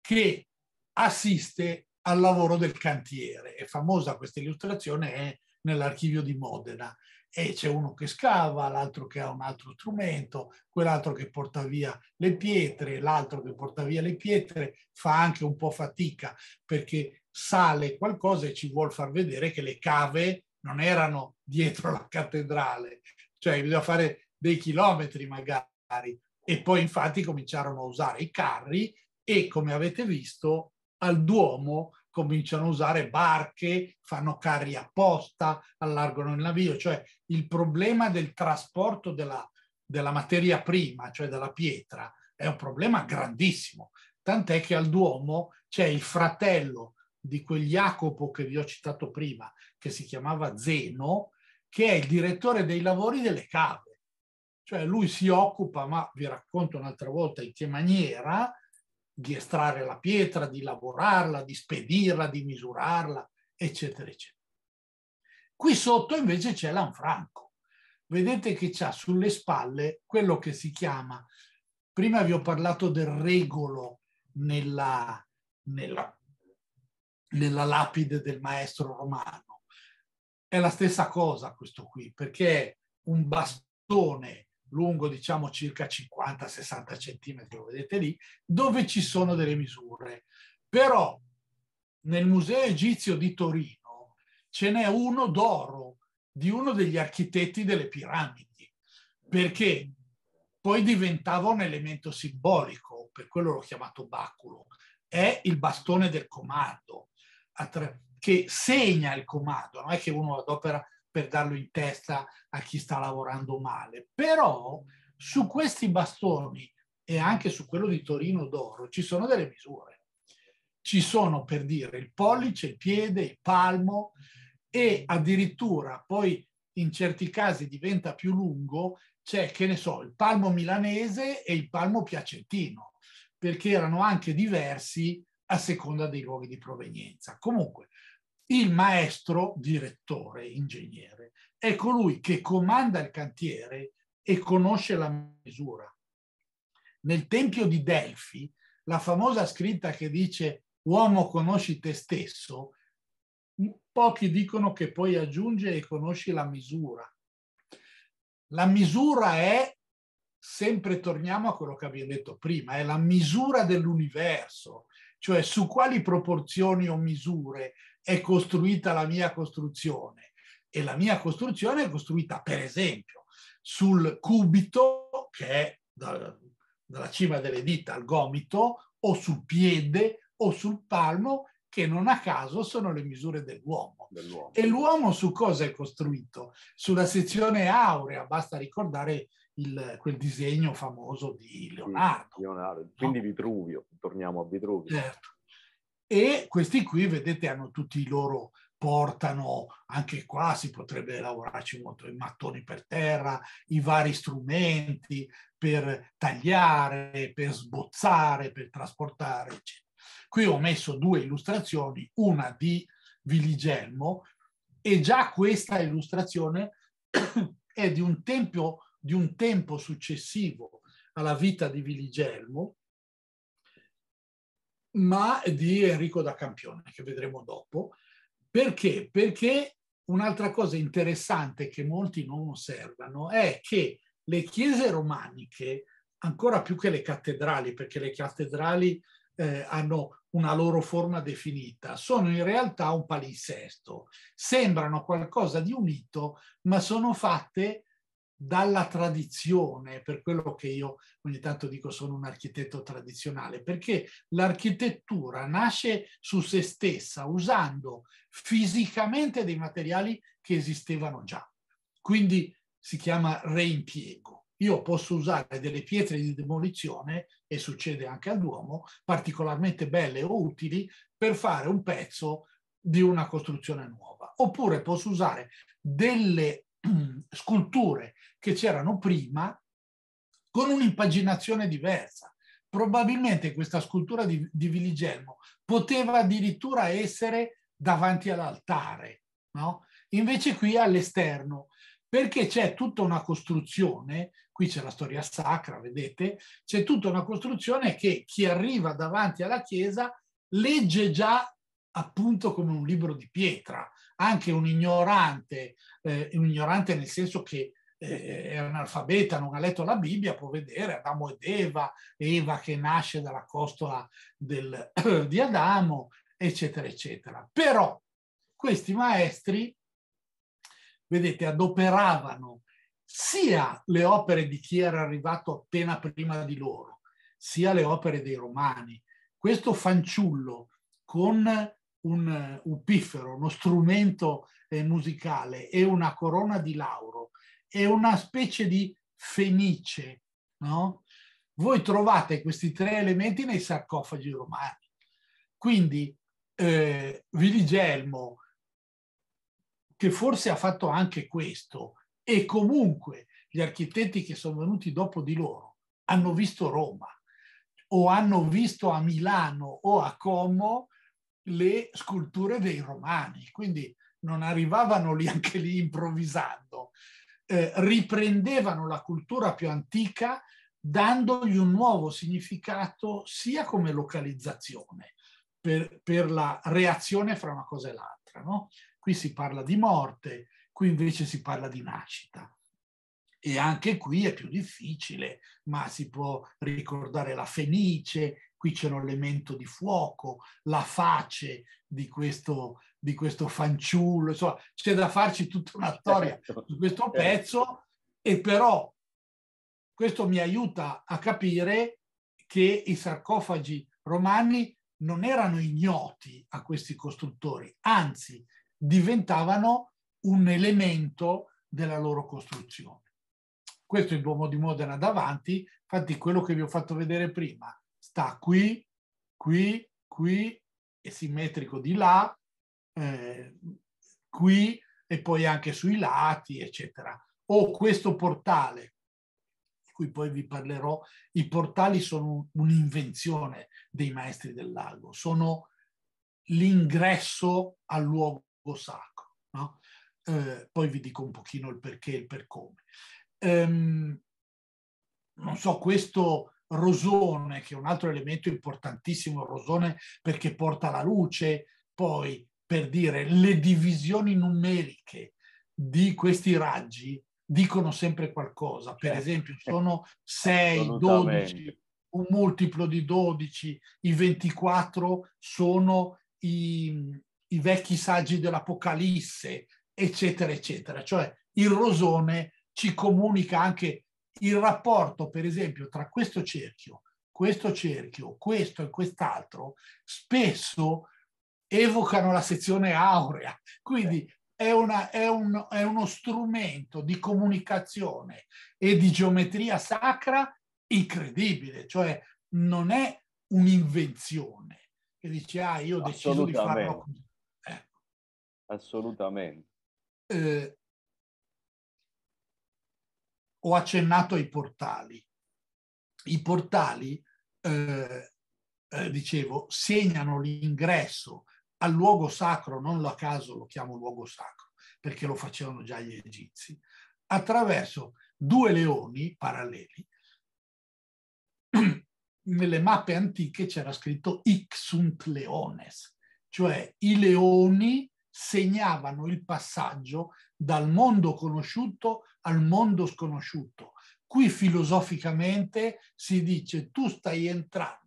[SPEAKER 2] che assiste al lavoro del cantiere. È famosa questa illustrazione, è nell'archivio di Modena e c'è uno che scava, l'altro che ha un altro strumento, quell'altro che porta via le pietre, l'altro che porta via le pietre fa anche un po' fatica perché sale qualcosa e ci vuol far vedere che le cave non erano dietro la cattedrale, cioè bisogna fare dei chilometri magari e poi infatti cominciarono a usare i carri e come avete visto al Duomo cominciano a usare barche, fanno carri apposta, allargano il navio, cioè il problema del trasporto della, della materia prima, cioè della pietra, è un problema grandissimo, tant'è che al Duomo c'è il fratello di quel Jacopo che vi ho citato prima, che si chiamava Zeno, che è il direttore dei lavori delle cave. Cioè lui si occupa, ma vi racconto un'altra volta in che maniera, di estrarre la pietra, di lavorarla, di spedirla, di misurarla, eccetera, eccetera. Qui sotto invece c'è Lanfranco. Vedete che c'ha sulle spalle quello che si chiama, prima vi ho parlato del regolo nella, nella, nella lapide del maestro romano. È la stessa cosa questo qui, perché è un bastone lungo diciamo circa 50-60 centimetri, lo vedete lì, dove ci sono delle misure. Però nel Museo Egizio di Torino ce n'è uno d'oro di uno degli architetti delle piramidi, perché poi diventava un elemento simbolico, per quello l'ho chiamato baculo, è il bastone del comando, che segna il comando, non è che uno adopera per darlo in testa a chi sta lavorando male. Però su questi bastoni e anche su quello di Torino d'Oro ci sono delle misure. Ci sono per dire il pollice, il piede, il palmo e addirittura poi in certi casi diventa più lungo, c'è che ne so, il palmo milanese e il palmo piacentino, perché erano anche diversi a seconda dei luoghi di provenienza. Comunque, il maestro direttore, ingegnere, è colui che comanda il cantiere e conosce la misura. Nel Tempio di Delfi, la famosa scritta che dice uomo conosci te stesso, pochi dicono che poi aggiunge e conosci la misura. La misura è, sempre torniamo a quello che abbiamo detto prima, è la misura dell'universo, cioè su quali proporzioni o misure è costruita la mia costruzione. E la mia costruzione è costruita, per esempio, sul cubito, che è dal, dalla cima delle dita al gomito, o sul piede, o sul palmo, che non a caso sono le misure dell'uomo. dell'uomo. E l'uomo su cosa è costruito? Sulla sezione aurea, basta ricordare il, quel disegno famoso di Leonardo.
[SPEAKER 1] Leonardo. Quindi no? Vitruvio, torniamo a Vitruvio.
[SPEAKER 2] Certo. E questi qui, vedete, hanno tutti i loro portano, anche qua si potrebbe lavorarci molto, i mattoni per terra, i vari strumenti per tagliare, per sbozzare, per trasportare, eccetera. Qui ho messo due illustrazioni, una di Viligelmo e già questa illustrazione è di un tempio di un tempo successivo alla vita di Viligelmo, ma di Enrico da Campione, che vedremo dopo. Perché? Perché un'altra cosa interessante che molti non osservano è che le chiese romaniche, ancora più che le cattedrali, perché le cattedrali eh, hanno una loro forma definita, sono in realtà un palinsesto. Sembrano qualcosa di unito, ma sono fatte dalla tradizione, per quello che io ogni tanto dico sono un architetto tradizionale, perché l'architettura nasce su se stessa usando fisicamente dei materiali che esistevano già. Quindi si chiama reimpiego. Io posso usare delle pietre di demolizione, e succede anche al Duomo, particolarmente belle o utili per fare un pezzo di una costruzione nuova. Oppure posso usare delle sculture che c'erano prima con un'impaginazione diversa. Probabilmente questa scultura di, di Viligelmo poteva addirittura essere davanti all'altare, no? invece qui all'esterno, perché c'è tutta una costruzione, qui c'è la storia sacra, vedete, c'è tutta una costruzione che chi arriva davanti alla chiesa legge già appunto come un libro di pietra, anche un ignorante, eh, un ignorante nel senso che è analfabeta, non ha letto la Bibbia, può vedere Adamo ed Eva, Eva che nasce dalla costola del, di Adamo, eccetera, eccetera. Però questi maestri, vedete, adoperavano sia le opere di chi era arrivato appena prima di loro, sia le opere dei romani. Questo fanciullo con un piffero, uno strumento eh, musicale e una corona di lauro è una specie di fenice, no? Voi trovate questi tre elementi nei sarcofagi romani. Quindi eh, Viligelmo, che forse ha fatto anche questo, e comunque gli architetti che sono venuti dopo di loro hanno visto Roma o hanno visto a Milano o a Como le sculture dei romani, quindi non arrivavano lì anche lì improvvisando, eh, riprendevano la cultura più antica dandogli un nuovo significato sia come localizzazione per, per la reazione fra una cosa e l'altra. No? Qui si parla di morte, qui invece si parla di nascita. E anche qui è più difficile, ma si può ricordare la Fenice qui c'è un elemento di fuoco, la face di questo, di questo fanciullo, insomma c'è da farci tutta una storia certo. su questo certo. pezzo e però questo mi aiuta a capire che i sarcofagi romani non erano ignoti a questi costruttori, anzi diventavano un elemento della loro costruzione. Questo è il Duomo di Modena davanti, infatti quello che vi ho fatto vedere prima sta qui, qui, qui, è simmetrico di là, eh, qui e poi anche sui lati, eccetera. O questo portale, di cui poi vi parlerò, i portali sono un'invenzione dei maestri del lago, sono l'ingresso al luogo sacro. No? Eh, poi vi dico un pochino il perché e il per come. Ehm, non so, questo Rosone, che è un altro elemento importantissimo, Rosone perché porta alla luce poi, per dire, le divisioni numeriche di questi raggi dicono sempre qualcosa. Per eh, esempio, eh, sono 6, 12, un multiplo di 12, i 24 sono i, i vecchi saggi dell'Apocalisse, eccetera, eccetera. Cioè il rosone ci comunica anche il rapporto, per esempio, tra questo cerchio, questo cerchio, questo e quest'altro, spesso evocano la sezione aurea. Quindi è, una, è, un, è uno strumento di comunicazione e di geometria sacra incredibile, cioè non è un'invenzione che dici, ah, io ho deciso di farlo
[SPEAKER 1] così. Ecco. Assolutamente.
[SPEAKER 2] Eh, ho accennato ai portali. I portali, eh, eh, dicevo, segnano l'ingresso al luogo sacro, non a caso lo chiamo luogo sacro, perché lo facevano già gli egizi, attraverso due leoni paralleli. Nelle mappe antiche c'era scritto Ixunt Leones, cioè i leoni segnavano il passaggio dal mondo conosciuto al mondo sconosciuto. Qui filosoficamente si dice tu stai entrando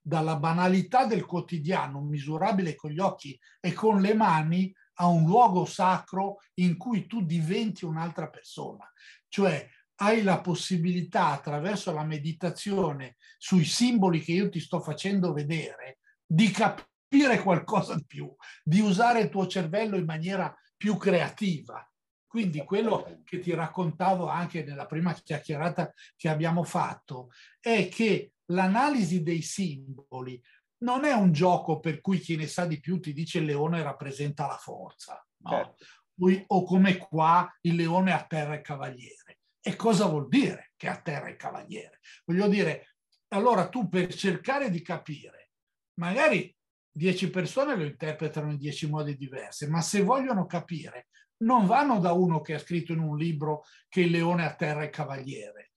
[SPEAKER 2] dalla banalità del quotidiano, misurabile con gli occhi e con le mani, a un luogo sacro in cui tu diventi un'altra persona. Cioè hai la possibilità attraverso la meditazione sui simboli che io ti sto facendo vedere di capire qualcosa di più, di usare il tuo cervello in maniera più creativa, quindi esatto. quello che ti raccontavo anche nella prima chiacchierata che abbiamo fatto è che l'analisi dei simboli non è un gioco per cui chi ne sa di più ti dice il leone rappresenta la forza, no? certo. o come qua il leone atterra il cavaliere. E cosa vuol dire che atterra il cavaliere? Voglio dire, allora tu per cercare di capire, magari dieci persone lo interpretano in dieci modi diversi, ma se vogliono capire, non vanno da uno che ha scritto in un libro che il leone a terra è cavaliere.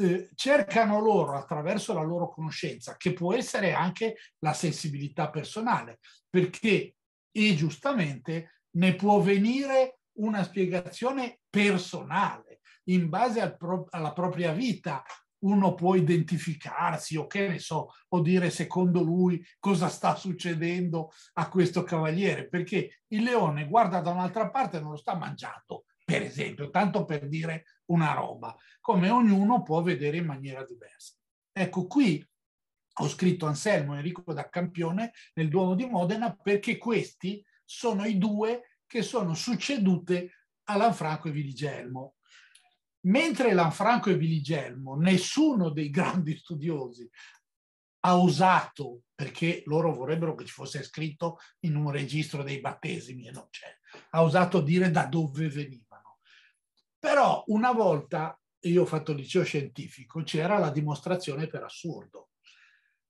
[SPEAKER 2] Eh, cercano loro attraverso la loro conoscenza, che può essere anche la sensibilità personale, perché e giustamente ne può venire una spiegazione personale in base al pro- alla propria vita, uno può identificarsi o che ne so, o dire secondo lui cosa sta succedendo a questo cavaliere, perché il leone guarda da un'altra parte e non lo sta mangiando, per esempio, tanto per dire una roba, come ognuno può vedere in maniera diversa. Ecco, qui ho scritto Anselmo e Enrico da Campione nel Duomo di Modena perché questi sono i due che sono succedute a Lanfranco e Viligelmo. Mentre Lanfranco e Viligelmo, nessuno dei grandi studiosi ha usato, perché loro vorrebbero che ci fosse scritto in un registro dei battesimi e non c'è, ha usato dire da dove venivano. Però una volta, io ho fatto liceo scientifico, c'era la dimostrazione per assurdo.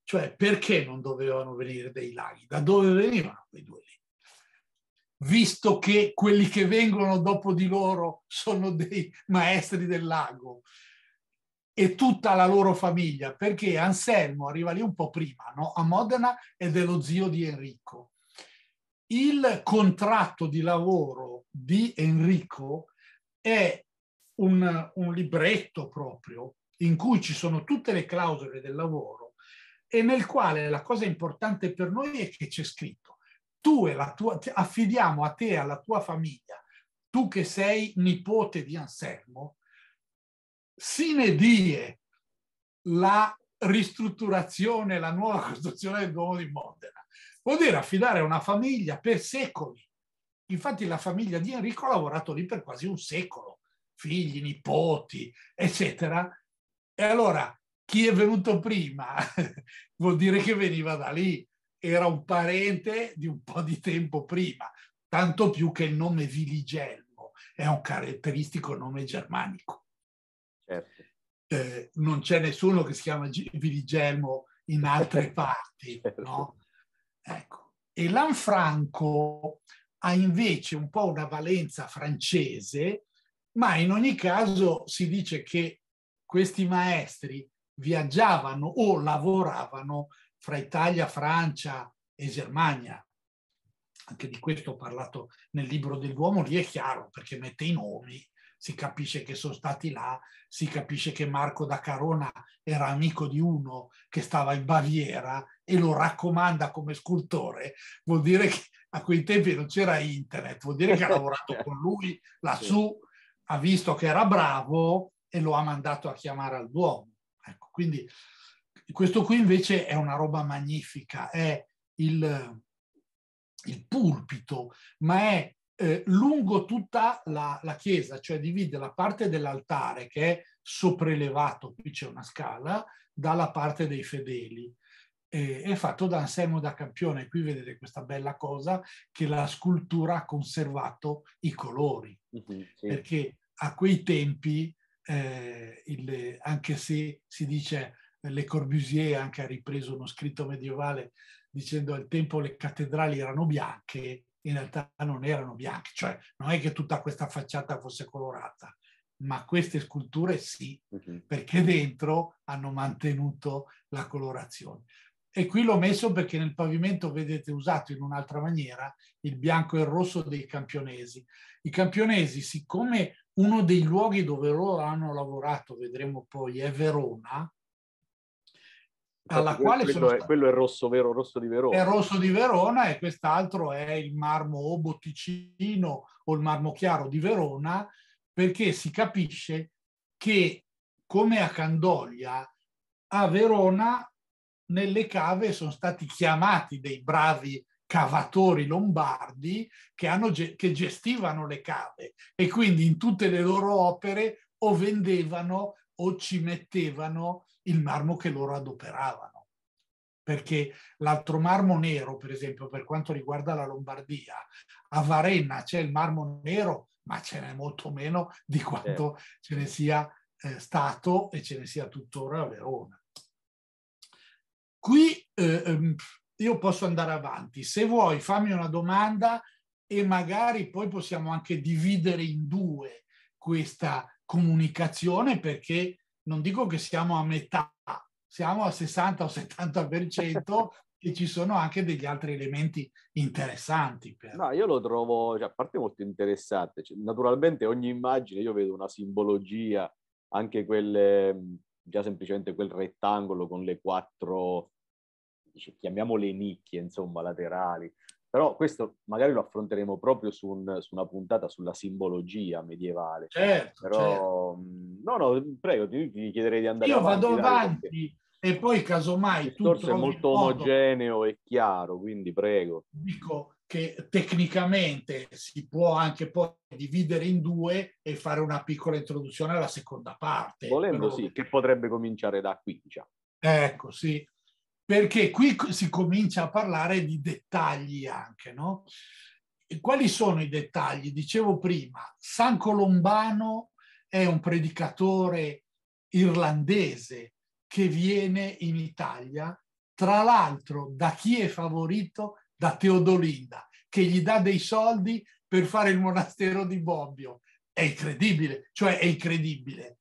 [SPEAKER 2] Cioè, perché non dovevano venire dei laghi? Da dove venivano quei due lì? visto che quelli che vengono dopo di loro sono dei maestri del lago e tutta la loro famiglia, perché Anselmo arriva lì un po' prima, no? a Modena ed è lo zio di Enrico. Il contratto di lavoro di Enrico è un, un libretto proprio in cui ci sono tutte le clausole del lavoro e nel quale la cosa importante per noi è che c'è scritto tu e la tua, affidiamo a te e alla tua famiglia, tu che sei nipote di Anselmo, sine die la ristrutturazione, la nuova costruzione del Duomo di Modena. Vuol dire affidare a una famiglia per secoli. Infatti la famiglia di Enrico ha lavorato lì per quasi un secolo, figli, nipoti, eccetera. E allora chi è venuto prima vuol dire che veniva da lì era un parente di un po' di tempo prima, tanto più che il nome Viligelmo è un caratteristico nome germanico. Certo. Eh, non c'è nessuno che si chiama Viligelmo in altre parti, certo. no? Ecco. E Lanfranco ha invece un po' una valenza francese, ma in ogni caso si dice che questi maestri viaggiavano o lavoravano fra Italia, Francia e Germania, anche di questo ho parlato nel libro del Duomo, lì è chiaro perché mette i nomi, si capisce che sono stati là, si capisce che Marco da Carona era amico di uno che stava in Baviera e lo raccomanda come scultore, vuol dire che a quei tempi non c'era internet, vuol dire che ha lavorato con lui lassù, sì. ha visto che era bravo e lo ha mandato a chiamare al Duomo. Ecco, quindi questo qui invece è una roba magnifica, è il, il pulpito, ma è eh, lungo tutta la, la, chiesa, cioè divide la parte dell'altare che è sopraelevato, qui c'è una scala, dalla parte dei fedeli. Eh, è fatto da Anselmo da Campione, qui vedete questa bella cosa che la scultura ha conservato i colori, mm-hmm, sì. perché a quei tempi, eh, il, anche se si dice le Corbusier anche ha ripreso uno scritto medievale dicendo al tempo le cattedrali erano bianche, in realtà non erano bianche, cioè non è che tutta questa facciata fosse colorata, ma queste sculture sì, okay. Mhm. perché dentro hanno mantenuto la colorazione. E qui l'ho messo perché nel pavimento vedete usato in un'altra maniera il bianco e il rosso dei campionesi. I campionesi, siccome uno dei luoghi dove loro hanno lavorato, vedremo poi, è Verona, cioè, alla quale quello, sono è,
[SPEAKER 1] quello è rosso vero, rosso di Verona. È rosso di
[SPEAKER 2] Verona e quest'altro è il marmo o botticino o il marmo chiaro di Verona, perché si capisce che come a Candoglia, a Verona nelle cave sono stati chiamati dei bravi cavatori lombardi che, hanno, che gestivano le cave e quindi in tutte le loro opere o vendevano o ci mettevano il marmo che loro adoperavano. Perché l'altro marmo nero, per esempio, per quanto riguarda la Lombardia, a Varenna c'è il marmo nero, ma ce n'è molto meno di quanto eh. ce ne sia eh, stato e ce ne sia tuttora a Verona. Qui eh, ehm, io posso andare avanti. Se vuoi, fammi una domanda e magari poi possiamo anche dividere in due questa comunicazione perché non dico che siamo a metà, siamo al 60 o 70% e ci sono anche degli altri elementi interessanti.
[SPEAKER 1] Per... No, io lo trovo, cioè, a parte molto interessante, cioè, naturalmente ogni immagine io vedo una simbologia, anche quelle, mm, già semplicemente quel rettangolo con le quattro, cioè, chiamiamole nicchie, insomma, laterali, però questo magari lo affronteremo proprio su, un, su una puntata sulla simbologia medievale. Certo, Però, certo. Mm, no, no, prego, ti, ti, chiederei di andare Io avanti. Io vado
[SPEAKER 2] avanti e poi casomai il discorso è molto omogeneo
[SPEAKER 1] e chiaro, quindi prego.
[SPEAKER 2] Dico che tecnicamente si può anche poi dividere in due e fare una piccola introduzione alla seconda parte.
[SPEAKER 1] Volendo però... sì, che potrebbe cominciare da qui, diciamo.
[SPEAKER 2] Ecco, sì perché qui si comincia a parlare di dettagli anche, no? E quali sono i dettagli? Dicevo prima, San Colombano è un predicatore irlandese che viene in Italia, tra l'altro da chi è favorito? Da Teodolinda, che gli dà dei soldi per fare il monastero di Bobbio. È incredibile, cioè è incredibile.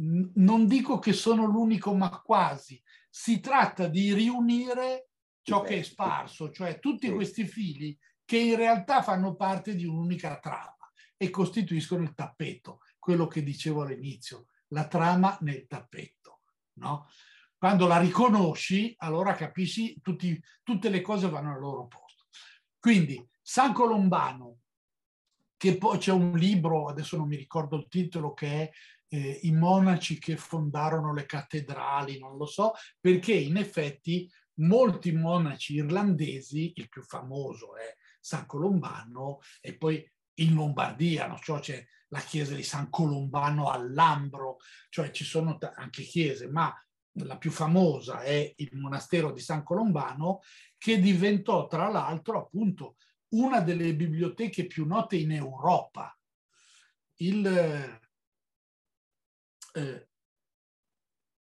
[SPEAKER 2] Non dico che sono l'unico, ma quasi, si tratta di riunire ciò che è sparso, cioè tutti questi fili che in realtà fanno parte di un'unica trama e costituiscono il tappeto, quello che dicevo all'inizio, la trama nel tappeto. No? Quando la riconosci, allora capisci tutti, tutte le cose vanno al loro posto. Quindi San Colombano, che poi c'è un libro, adesso non mi ricordo il titolo, che è eh, i monaci che fondarono le cattedrali, non lo so, perché in effetti molti monaci irlandesi, il più famoso è San Colombano, e poi in Lombardia, no? cioè c'è la chiesa di San Colombano all'Ambro, cioè ci sono anche chiese, ma la più famosa è il monastero di San Colombano, che diventò tra l'altro appunto una delle biblioteche più note in Europa. Il, eh,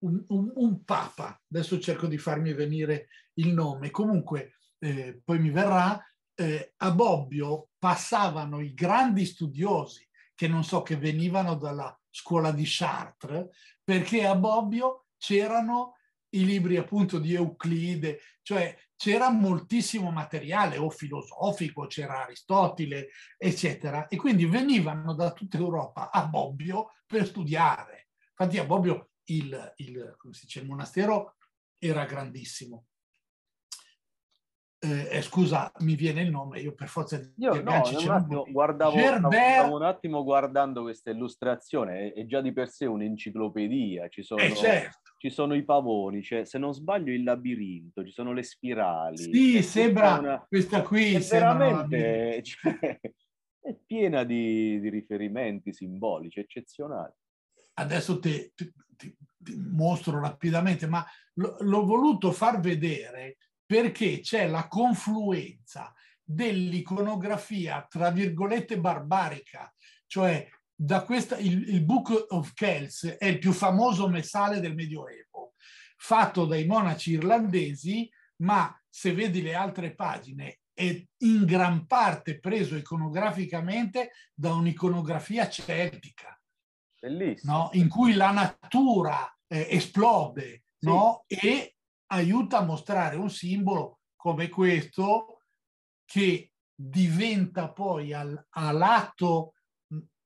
[SPEAKER 2] un, un, un, papa, adesso cerco di farmi venire il nome, comunque eh, poi mi verrà, eh, a Bobbio passavano i grandi studiosi che non so che venivano dalla scuola di Chartres, perché a Bobbio c'erano i libri appunto di Euclide, cioè c'era moltissimo materiale o filosofico, c'era Aristotele, eccetera, e quindi venivano da tutta Europa a Bobbio per studiare. Infatti a Bobbio il, il, dice, il monastero era grandissimo. Eh, eh, scusa, mi viene il nome, io per forza di io, no, un attimo, guardavo, Gerber...
[SPEAKER 1] un attimo guardando questa illustrazione, è già di per sé un'enciclopedia, ci sono, eh certo. ci sono i pavoni, cioè, se non sbaglio il labirinto, ci sono le spirali. Sì, sembra una...
[SPEAKER 2] questa qui. È veramente
[SPEAKER 1] cioè, è piena di, di riferimenti simbolici,
[SPEAKER 2] eccezionali adesso ti, mostro rapidamente, ma l'ho voluto far vedere perché c'è la confluenza dell'iconografia, tra virgolette, barbarica, cioè da questa, il, il Book of Kells è il più famoso messale del Medioevo, fatto dai monaci irlandesi, ma se vedi le altre pagine è in gran parte preso iconograficamente da un'iconografia celtica Bellissimo. No? in cui la natura eh, esplode sì. no? e aiuta a mostrare un simbolo come questo che diventa poi al, all'atto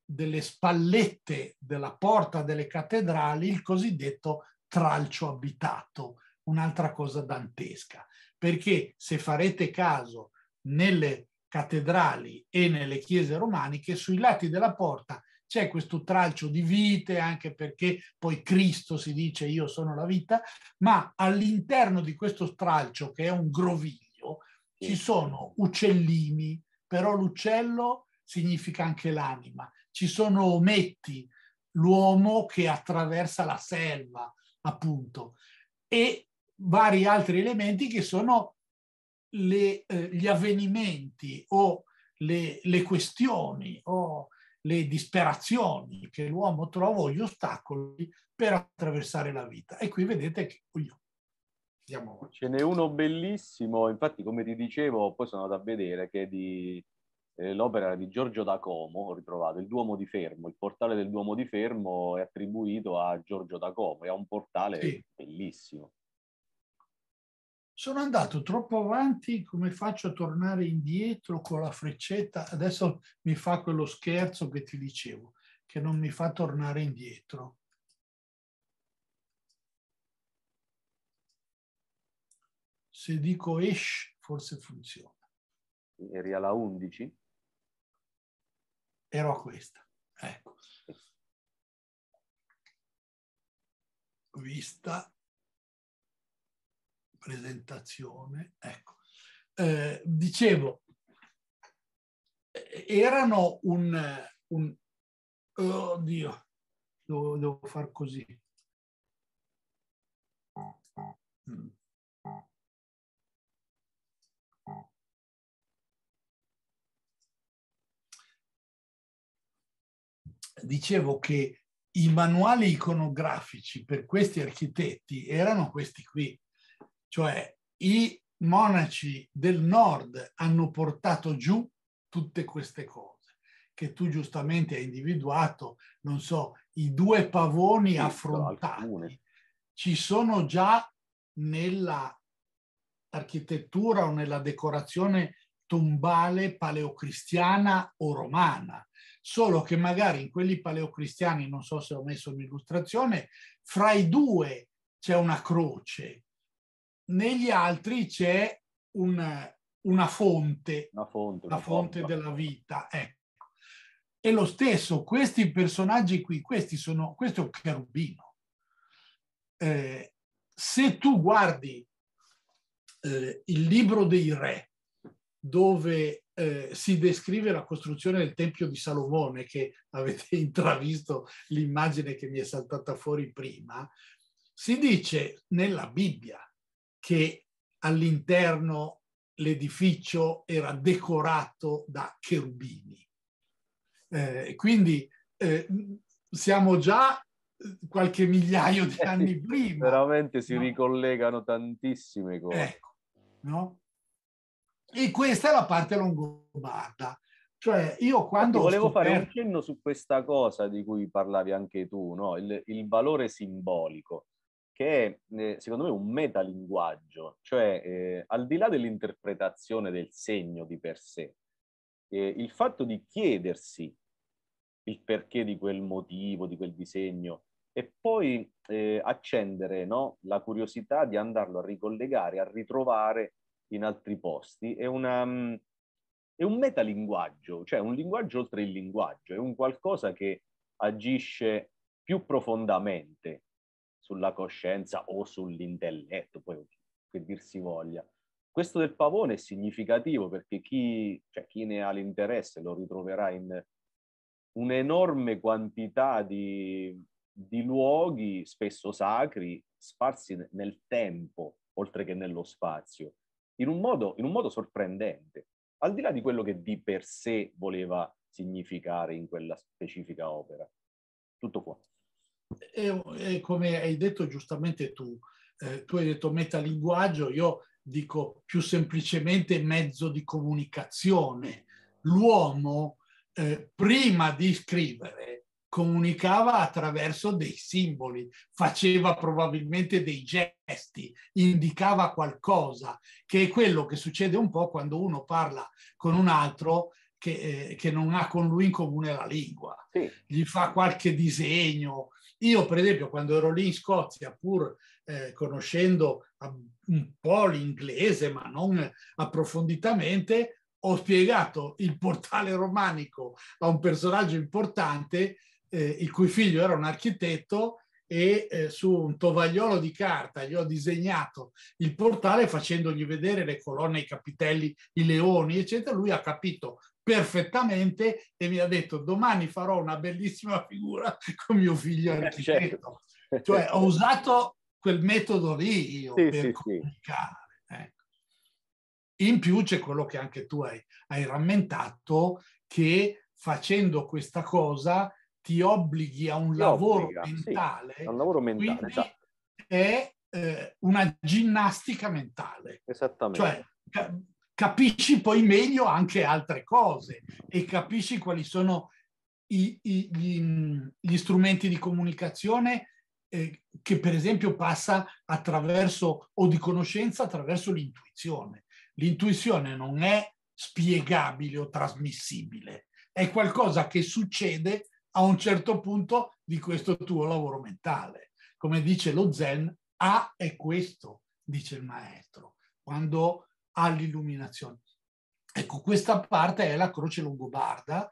[SPEAKER 2] delle spallette della porta delle cattedrali il cosiddetto tralcio abitato, un'altra cosa dantesca. Perché se farete caso nelle cattedrali e nelle chiese romaniche, sui lati della porta c'è questo tralcio di vite, anche perché poi Cristo si dice io sono la vita, ma all'interno di questo tralcio che è un groviglio ci sono uccellini, però l'uccello significa anche l'anima, ci sono ometti, l'uomo che attraversa la selva, appunto, e vari altri elementi che sono le, eh, gli avvenimenti o le, le questioni o le disperazioni che l'uomo trova o gli ostacoli per attraversare la vita. E qui vedete che io. Andiamo
[SPEAKER 1] Ce n'è uno bellissimo, infatti come ti dicevo, poi sono andato a vedere, che è di, eh, l'opera di Giorgio da Como, ho ritrovato, il Duomo di Fermo, il portale del Duomo di Fermo è attribuito a Giorgio da Como, è un portale sì. bellissimo
[SPEAKER 2] sono andato troppo avanti, come faccio a tornare indietro con la freccetta? Adesso mi fa quello scherzo che ti dicevo, che non mi fa tornare indietro. Se dico esce, forse funziona.
[SPEAKER 1] Eri alla 11?
[SPEAKER 2] Ero a questa, ecco. Vista presentazione. Ecco. Eh, dicevo, eh, erano un, un oddio, devo, devo far così. Mm. dicevo che i manuali iconografici per questi architetti erano questi qui. Cioè i monaci del nord hanno portato giù tutte queste cose che tu giustamente hai individuato, non so, i due pavoni Questo, affrontati alcune. ci sono già nella architettura o nella decorazione tombale paleocristiana o romana, solo che magari in quelli paleocristiani, non so se ho messo un'illustrazione, fra i due c'è una croce negli altri c'è un, una fonte, una fonte, una la fonte, fonte della vita. Ecco. E lo stesso, questi personaggi qui, questi sono, questo è un cherubino. Eh, se tu guardi eh, il libro dei re, dove eh, si descrive la costruzione del Tempio di Salomone, che avete intravisto l'immagine che mi è saltata fuori prima, si dice nella Bibbia, che all'interno l'edificio era decorato da cherubini. Eh, quindi eh, siamo già eh, qualche migliaio di eh, anni
[SPEAKER 1] prima. Veramente si no? ricollegano tantissime cose.
[SPEAKER 2] Ecco, no? E questa è la parte longobarda. Cioè, io quando... Infatti, volevo scoperto... fare un
[SPEAKER 1] cenno su questa cosa di cui parlavi anche tu, no? il, il valore simbolico che è eh, secondo me un metalinguaggio, cioè eh, al di là dell'interpretazione del segno di per sé, eh, il fatto di chiedersi il perché di quel motivo, di quel disegno, e poi eh, accendere no, la curiosità di andarlo a ricollegare, a ritrovare in altri posti, è, una, mm, è un metalinguaggio, cioè un linguaggio oltre il linguaggio, è un qualcosa che agisce più profondamente sulla coscienza o sull'intelletto, poi che dir si voglia. Questo del pavone è significativo perché chi, cioè, chi ne ha l'interesse lo ritroverà in un'enorme quantità di, di luoghi, spesso sacri, sparsi nel tempo, oltre che nello spazio, in un, modo, in un modo sorprendente, al di là di quello che di per sé voleva significare in quella specifica opera. Tutto qua.
[SPEAKER 2] E, e come hai detto giustamente tu, eh, tu hai detto metalinguaggio, io dico più semplicemente mezzo di comunicazione. L'uomo eh, prima di scrivere comunicava attraverso dei simboli, faceva probabilmente dei gesti, indicava qualcosa, che è quello che succede un po' quando uno parla con un altro che, eh, che non ha con lui in comune la lingua. Sì. Gli fa qualche disegno, io, per esempio, quando ero lì in Scozia, pur eh, conoscendo un po' l'inglese, ma non approfonditamente, ho spiegato il portale romanico a un personaggio importante, eh, il cui figlio era un architetto, e eh, su un tovagliolo di carta gli ho disegnato il portale facendogli vedere le colonne, i capitelli, i leoni, eccetera. Lui ha capito perfettamente e mi ha detto domani farò una bellissima figura con mio figlio architetto. Eh, certo. Cioè ho usato quel metodo lì io sì, per sì,
[SPEAKER 1] comunicare.
[SPEAKER 2] Sì. Ecco. In più c'è quello che anche tu hai, hai rammentato che facendo questa cosa ti obblighi a un, lavoro, obbliga, mentale,
[SPEAKER 1] sì, un lavoro mentale. Esatto.
[SPEAKER 2] È eh, una ginnastica mentale.
[SPEAKER 1] Esattamente.
[SPEAKER 2] Cioè, capisci poi meglio anche altre cose e capisci quali sono i, i, gli, gli, strumenti di comunicazione eh, che per esempio passa attraverso o di conoscenza attraverso l'intuizione. L'intuizione non è spiegabile o trasmissibile, è qualcosa che succede a un certo punto di questo tuo lavoro mentale. Come dice lo Zen, A è questo, dice il maestro. Quando all'illuminazione. Ecco, questa parte è la croce longobarda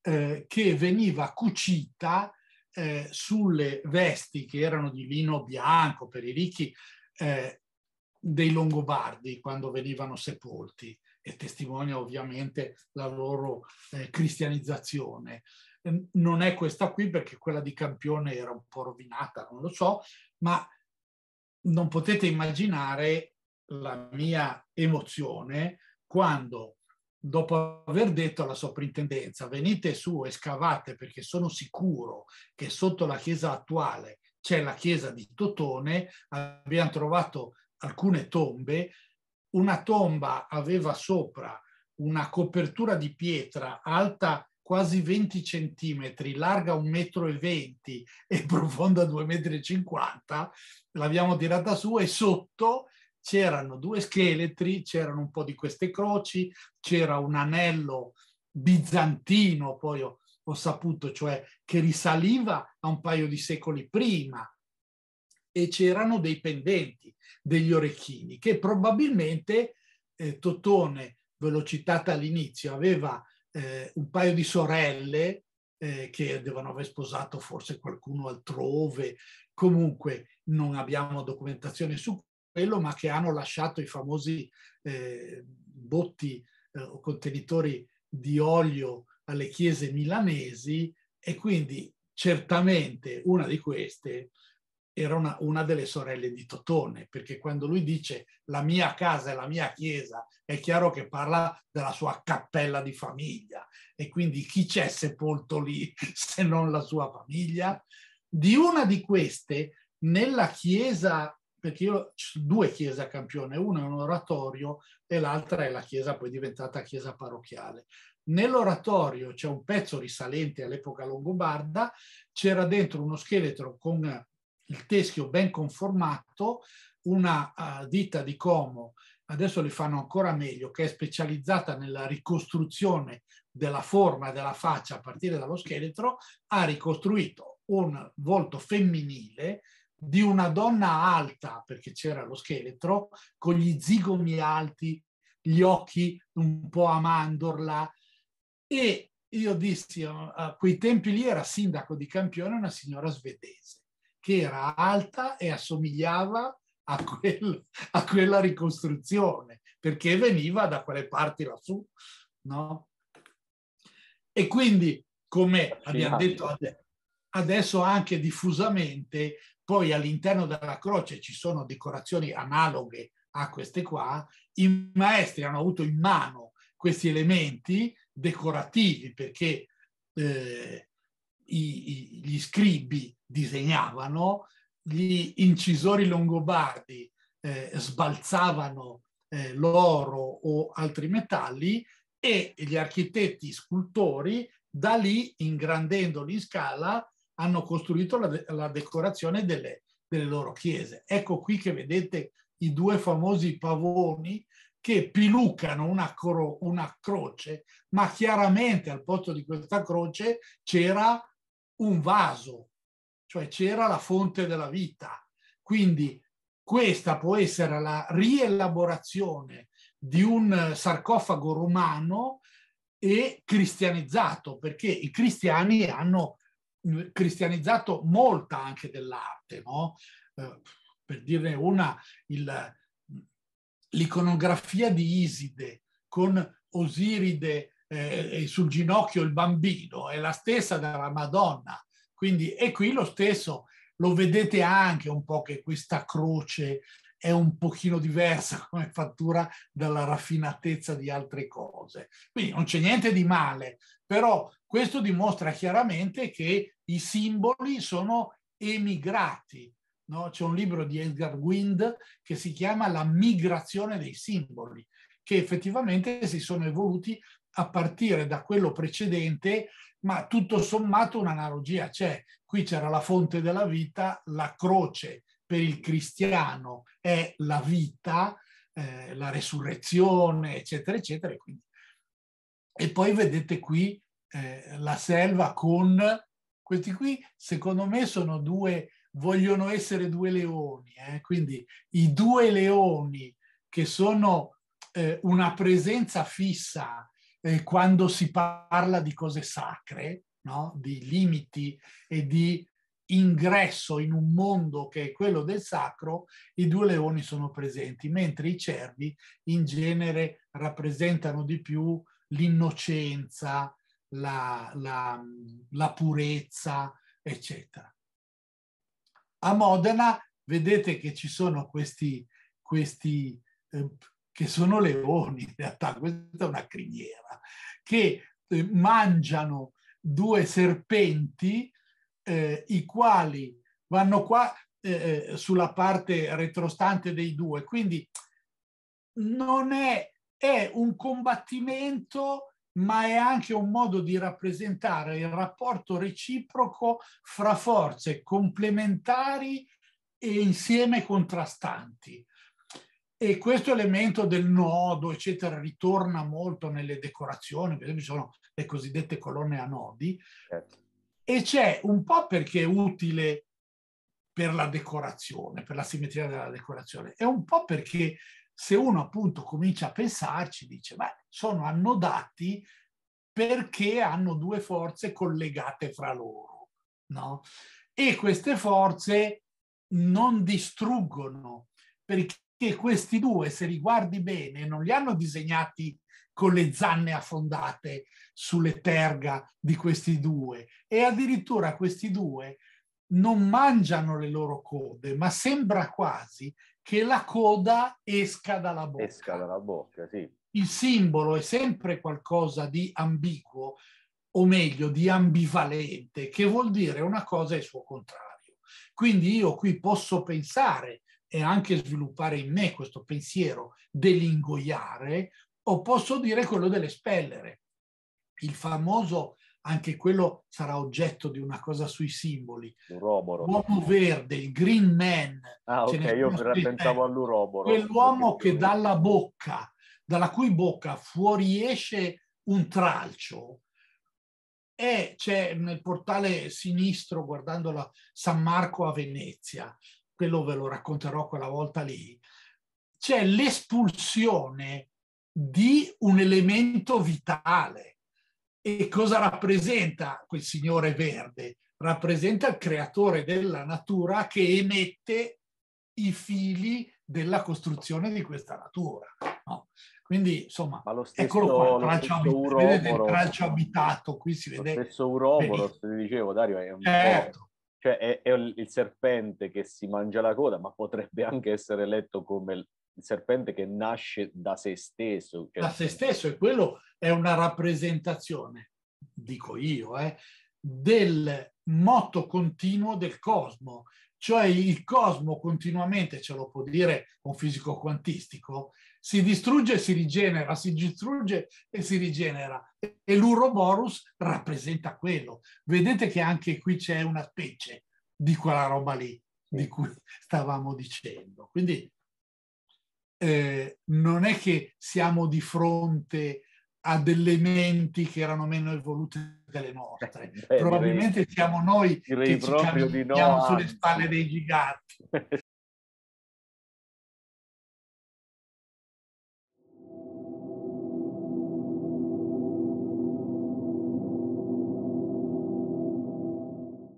[SPEAKER 2] eh, che veniva cucita eh, sulle vesti che erano di lino bianco per i ricchi eh, dei longobardi quando venivano sepolti e testimonia ovviamente la loro eh, cristianizzazione. Non è questa qui perché quella di Campione era un po' rovinata, non lo so, ma non potete immaginare la mia emozione quando, dopo aver detto alla soprintendenza, venite su e scavate perché sono sicuro che sotto la chiesa attuale c'è la chiesa di Totone, abbiamo trovato alcune tombe, una tomba aveva sopra una copertura di pietra alta quasi 20 centimetri, larga 1,20 metro e profonda 2,50 metri, l'abbiamo tirata su e sotto c'erano due scheletri, c'erano un po' di queste croci, c'era un anello bizantino, poi ho, ho saputo, cioè che risaliva a un paio di secoli prima, e c'erano dei pendenti, degli orecchini, che probabilmente eh, Totone, ve l'ho citata all'inizio, aveva eh, un paio di sorelle eh, che devono aver sposato forse qualcuno altrove, comunque non abbiamo documentazione su quello, ma che hanno lasciato i famosi eh, botti eh, o contenitori di olio alle chiese milanesi e quindi certamente una di queste era una, una, delle sorelle di Totone, perché quando lui dice la mia casa è la mia chiesa, è chiaro che parla della sua cappella di famiglia e quindi chi c'è sepolto lì se non la sua famiglia? Di una di queste, nella chiesa perché io ho due chiese a Campione, una è un oratorio e l'altra è la chiesa poi diventata chiesa parrocchiale. Nell'oratorio c'è un pezzo risalente all'epoca longobarda, c'era dentro uno scheletro con il teschio ben conformato, una uh, ditta di Como, adesso li fanno ancora meglio, che è specializzata nella ricostruzione della forma e della faccia a partire dallo scheletro, ha ricostruito un volto femminile di una donna alta, perché c'era lo scheletro, con gli zigomi alti, gli occhi un po' a mandorla. E io dissi, oh, a quei tempi lì era sindaco di Campione una signora svedese, che era alta e assomigliava a, quel, a quella ricostruzione, perché veniva da quelle parti lassù, no? E quindi, come abbiamo ah, detto adesso, adesso anche diffusamente poi all'interno della croce ci sono decorazioni analoghe a queste qua. I maestri hanno avuto in mano questi elementi decorativi perché eh, i, i, gli scribi disegnavano, gli incisori longobardi eh, sbalzavano eh, l'oro o altri metalli e gli architetti scultori da lì, ingrandendoli in scala, hanno costruito la, de la decorazione delle, delle loro chiese. Ecco qui che vedete i due famosi pavoni che piluccano una, cro una, croce, ma chiaramente al posto di questa croce c'era un vaso, cioè c'era la fonte della vita. Quindi questa può essere la rielaborazione di un sarcofago romano e cristianizzato, perché i cristiani hanno cristianizzato molta anche dell'arte, no? Eh, per dirne una, l'iconografia di Iside con Osiride eh, sul ginocchio il bambino è la stessa della Madonna, quindi è qui lo stesso, lo vedete anche un po' che questa croce è un pochino diversa come fattura dalla raffinatezza di altre cose. Quindi non c'è niente di male, però questo dimostra chiaramente che i simboli sono emigrati. No? C'è un libro di Edgar Wind che si chiama La migrazione dei simboli, che effettivamente si sono evoluti a partire da quello precedente, ma tutto sommato un'analogia c'è. Qui c'era la fonte della vita, la croce, per il cristiano è la vita, eh, la resurrezione, eccetera, eccetera. Quindi. E poi vedete qui eh, la selva con questi qui, secondo me sono due, vogliono essere due leoni, eh? quindi i due leoni che sono eh, una presenza fissa eh, quando si parla di cose sacre, no? di limiti e di ingresso in un mondo che è quello del sacro, i due leoni sono presenti, mentre i cervi in genere rappresentano di più l'innocenza, la, la, la purezza, eccetera. A Modena vedete che ci sono questi, questi eh, che sono leoni in realtà, questa è una criniera, che eh, mangiano due serpenti eh, i quali vanno qua eh, eh, sulla parte retrostante dei due. Quindi non è, è un combattimento, ma è anche un modo di rappresentare il rapporto reciproco fra forze complementari e insieme contrastanti. E questo elemento del nodo, eccetera, ritorna molto nelle decorazioni, per esempio ci sono le cosiddette colonne a nodi, certo e c'è un po' perché è utile per la decorazione, per la simmetria della decorazione, e un po' perché se uno appunto comincia a pensarci, dice, beh, sono annodati perché hanno due forze collegate fra loro, no? E queste forze non distruggono, perché questi due, se li guardi bene, non li hanno disegnati con le zanne affondate sulle terga di questi due e addirittura questi due non mangiano le loro code, ma sembra quasi che la coda esca dalla bocca.
[SPEAKER 1] Esca dalla bocca, sì.
[SPEAKER 2] Il simbolo è sempre qualcosa di ambiguo, o meglio di ambivalente, che vuol dire una cosa e il suo contrario. Quindi io qui posso pensare e anche sviluppare in me questo pensiero dell'ingoiare, o posso dire quello delle spellere. Il famoso, anche quello sarà oggetto di una cosa sui simboli. L'uroboro. L'uomo verde, il green man. Ah, ok, io pensavo all'uroboro. Quell'uomo che dalla bocca, dalla cui bocca fuoriesce un tralcio, e c'è nel portale sinistro guardando la San Marco a Venezia, quello ve lo racconterò quella volta lì, c'è l'espulsione di un elemento vitale. E cosa rappresenta quel signore verde? Rappresenta il creatore della natura che emette i fili della costruzione di questa natura. No? Quindi, insomma, stesso, eccolo qua, il traccio, abit- vedete traccio abitato,
[SPEAKER 1] qui si vede... Lo stesso uroboro, ti dicevo, Dario, è un certo. Cioè è, è, il serpente che si mangia la coda, ma potrebbe anche essere letto come il serpente che nasce da se stesso. Cioè... Da se
[SPEAKER 2] stesso, e quello è una rappresentazione, dico io, eh, del motto continuo del cosmo. Cioè il cosmo continuamente, ce lo può dire un fisico quantistico, si distrugge e si rigenera, si distrugge e si rigenera. E l'uroborus rappresenta quello. Vedete che anche qui c'è una specie di quella roba lì di cui stavamo dicendo. Quindi eh, non è che siamo di fronte a delle menti che erano meno evolute delle nostre. Beh, Probabilmente direi, siamo noi che ci camminiamo no, sulle spalle dei giganti.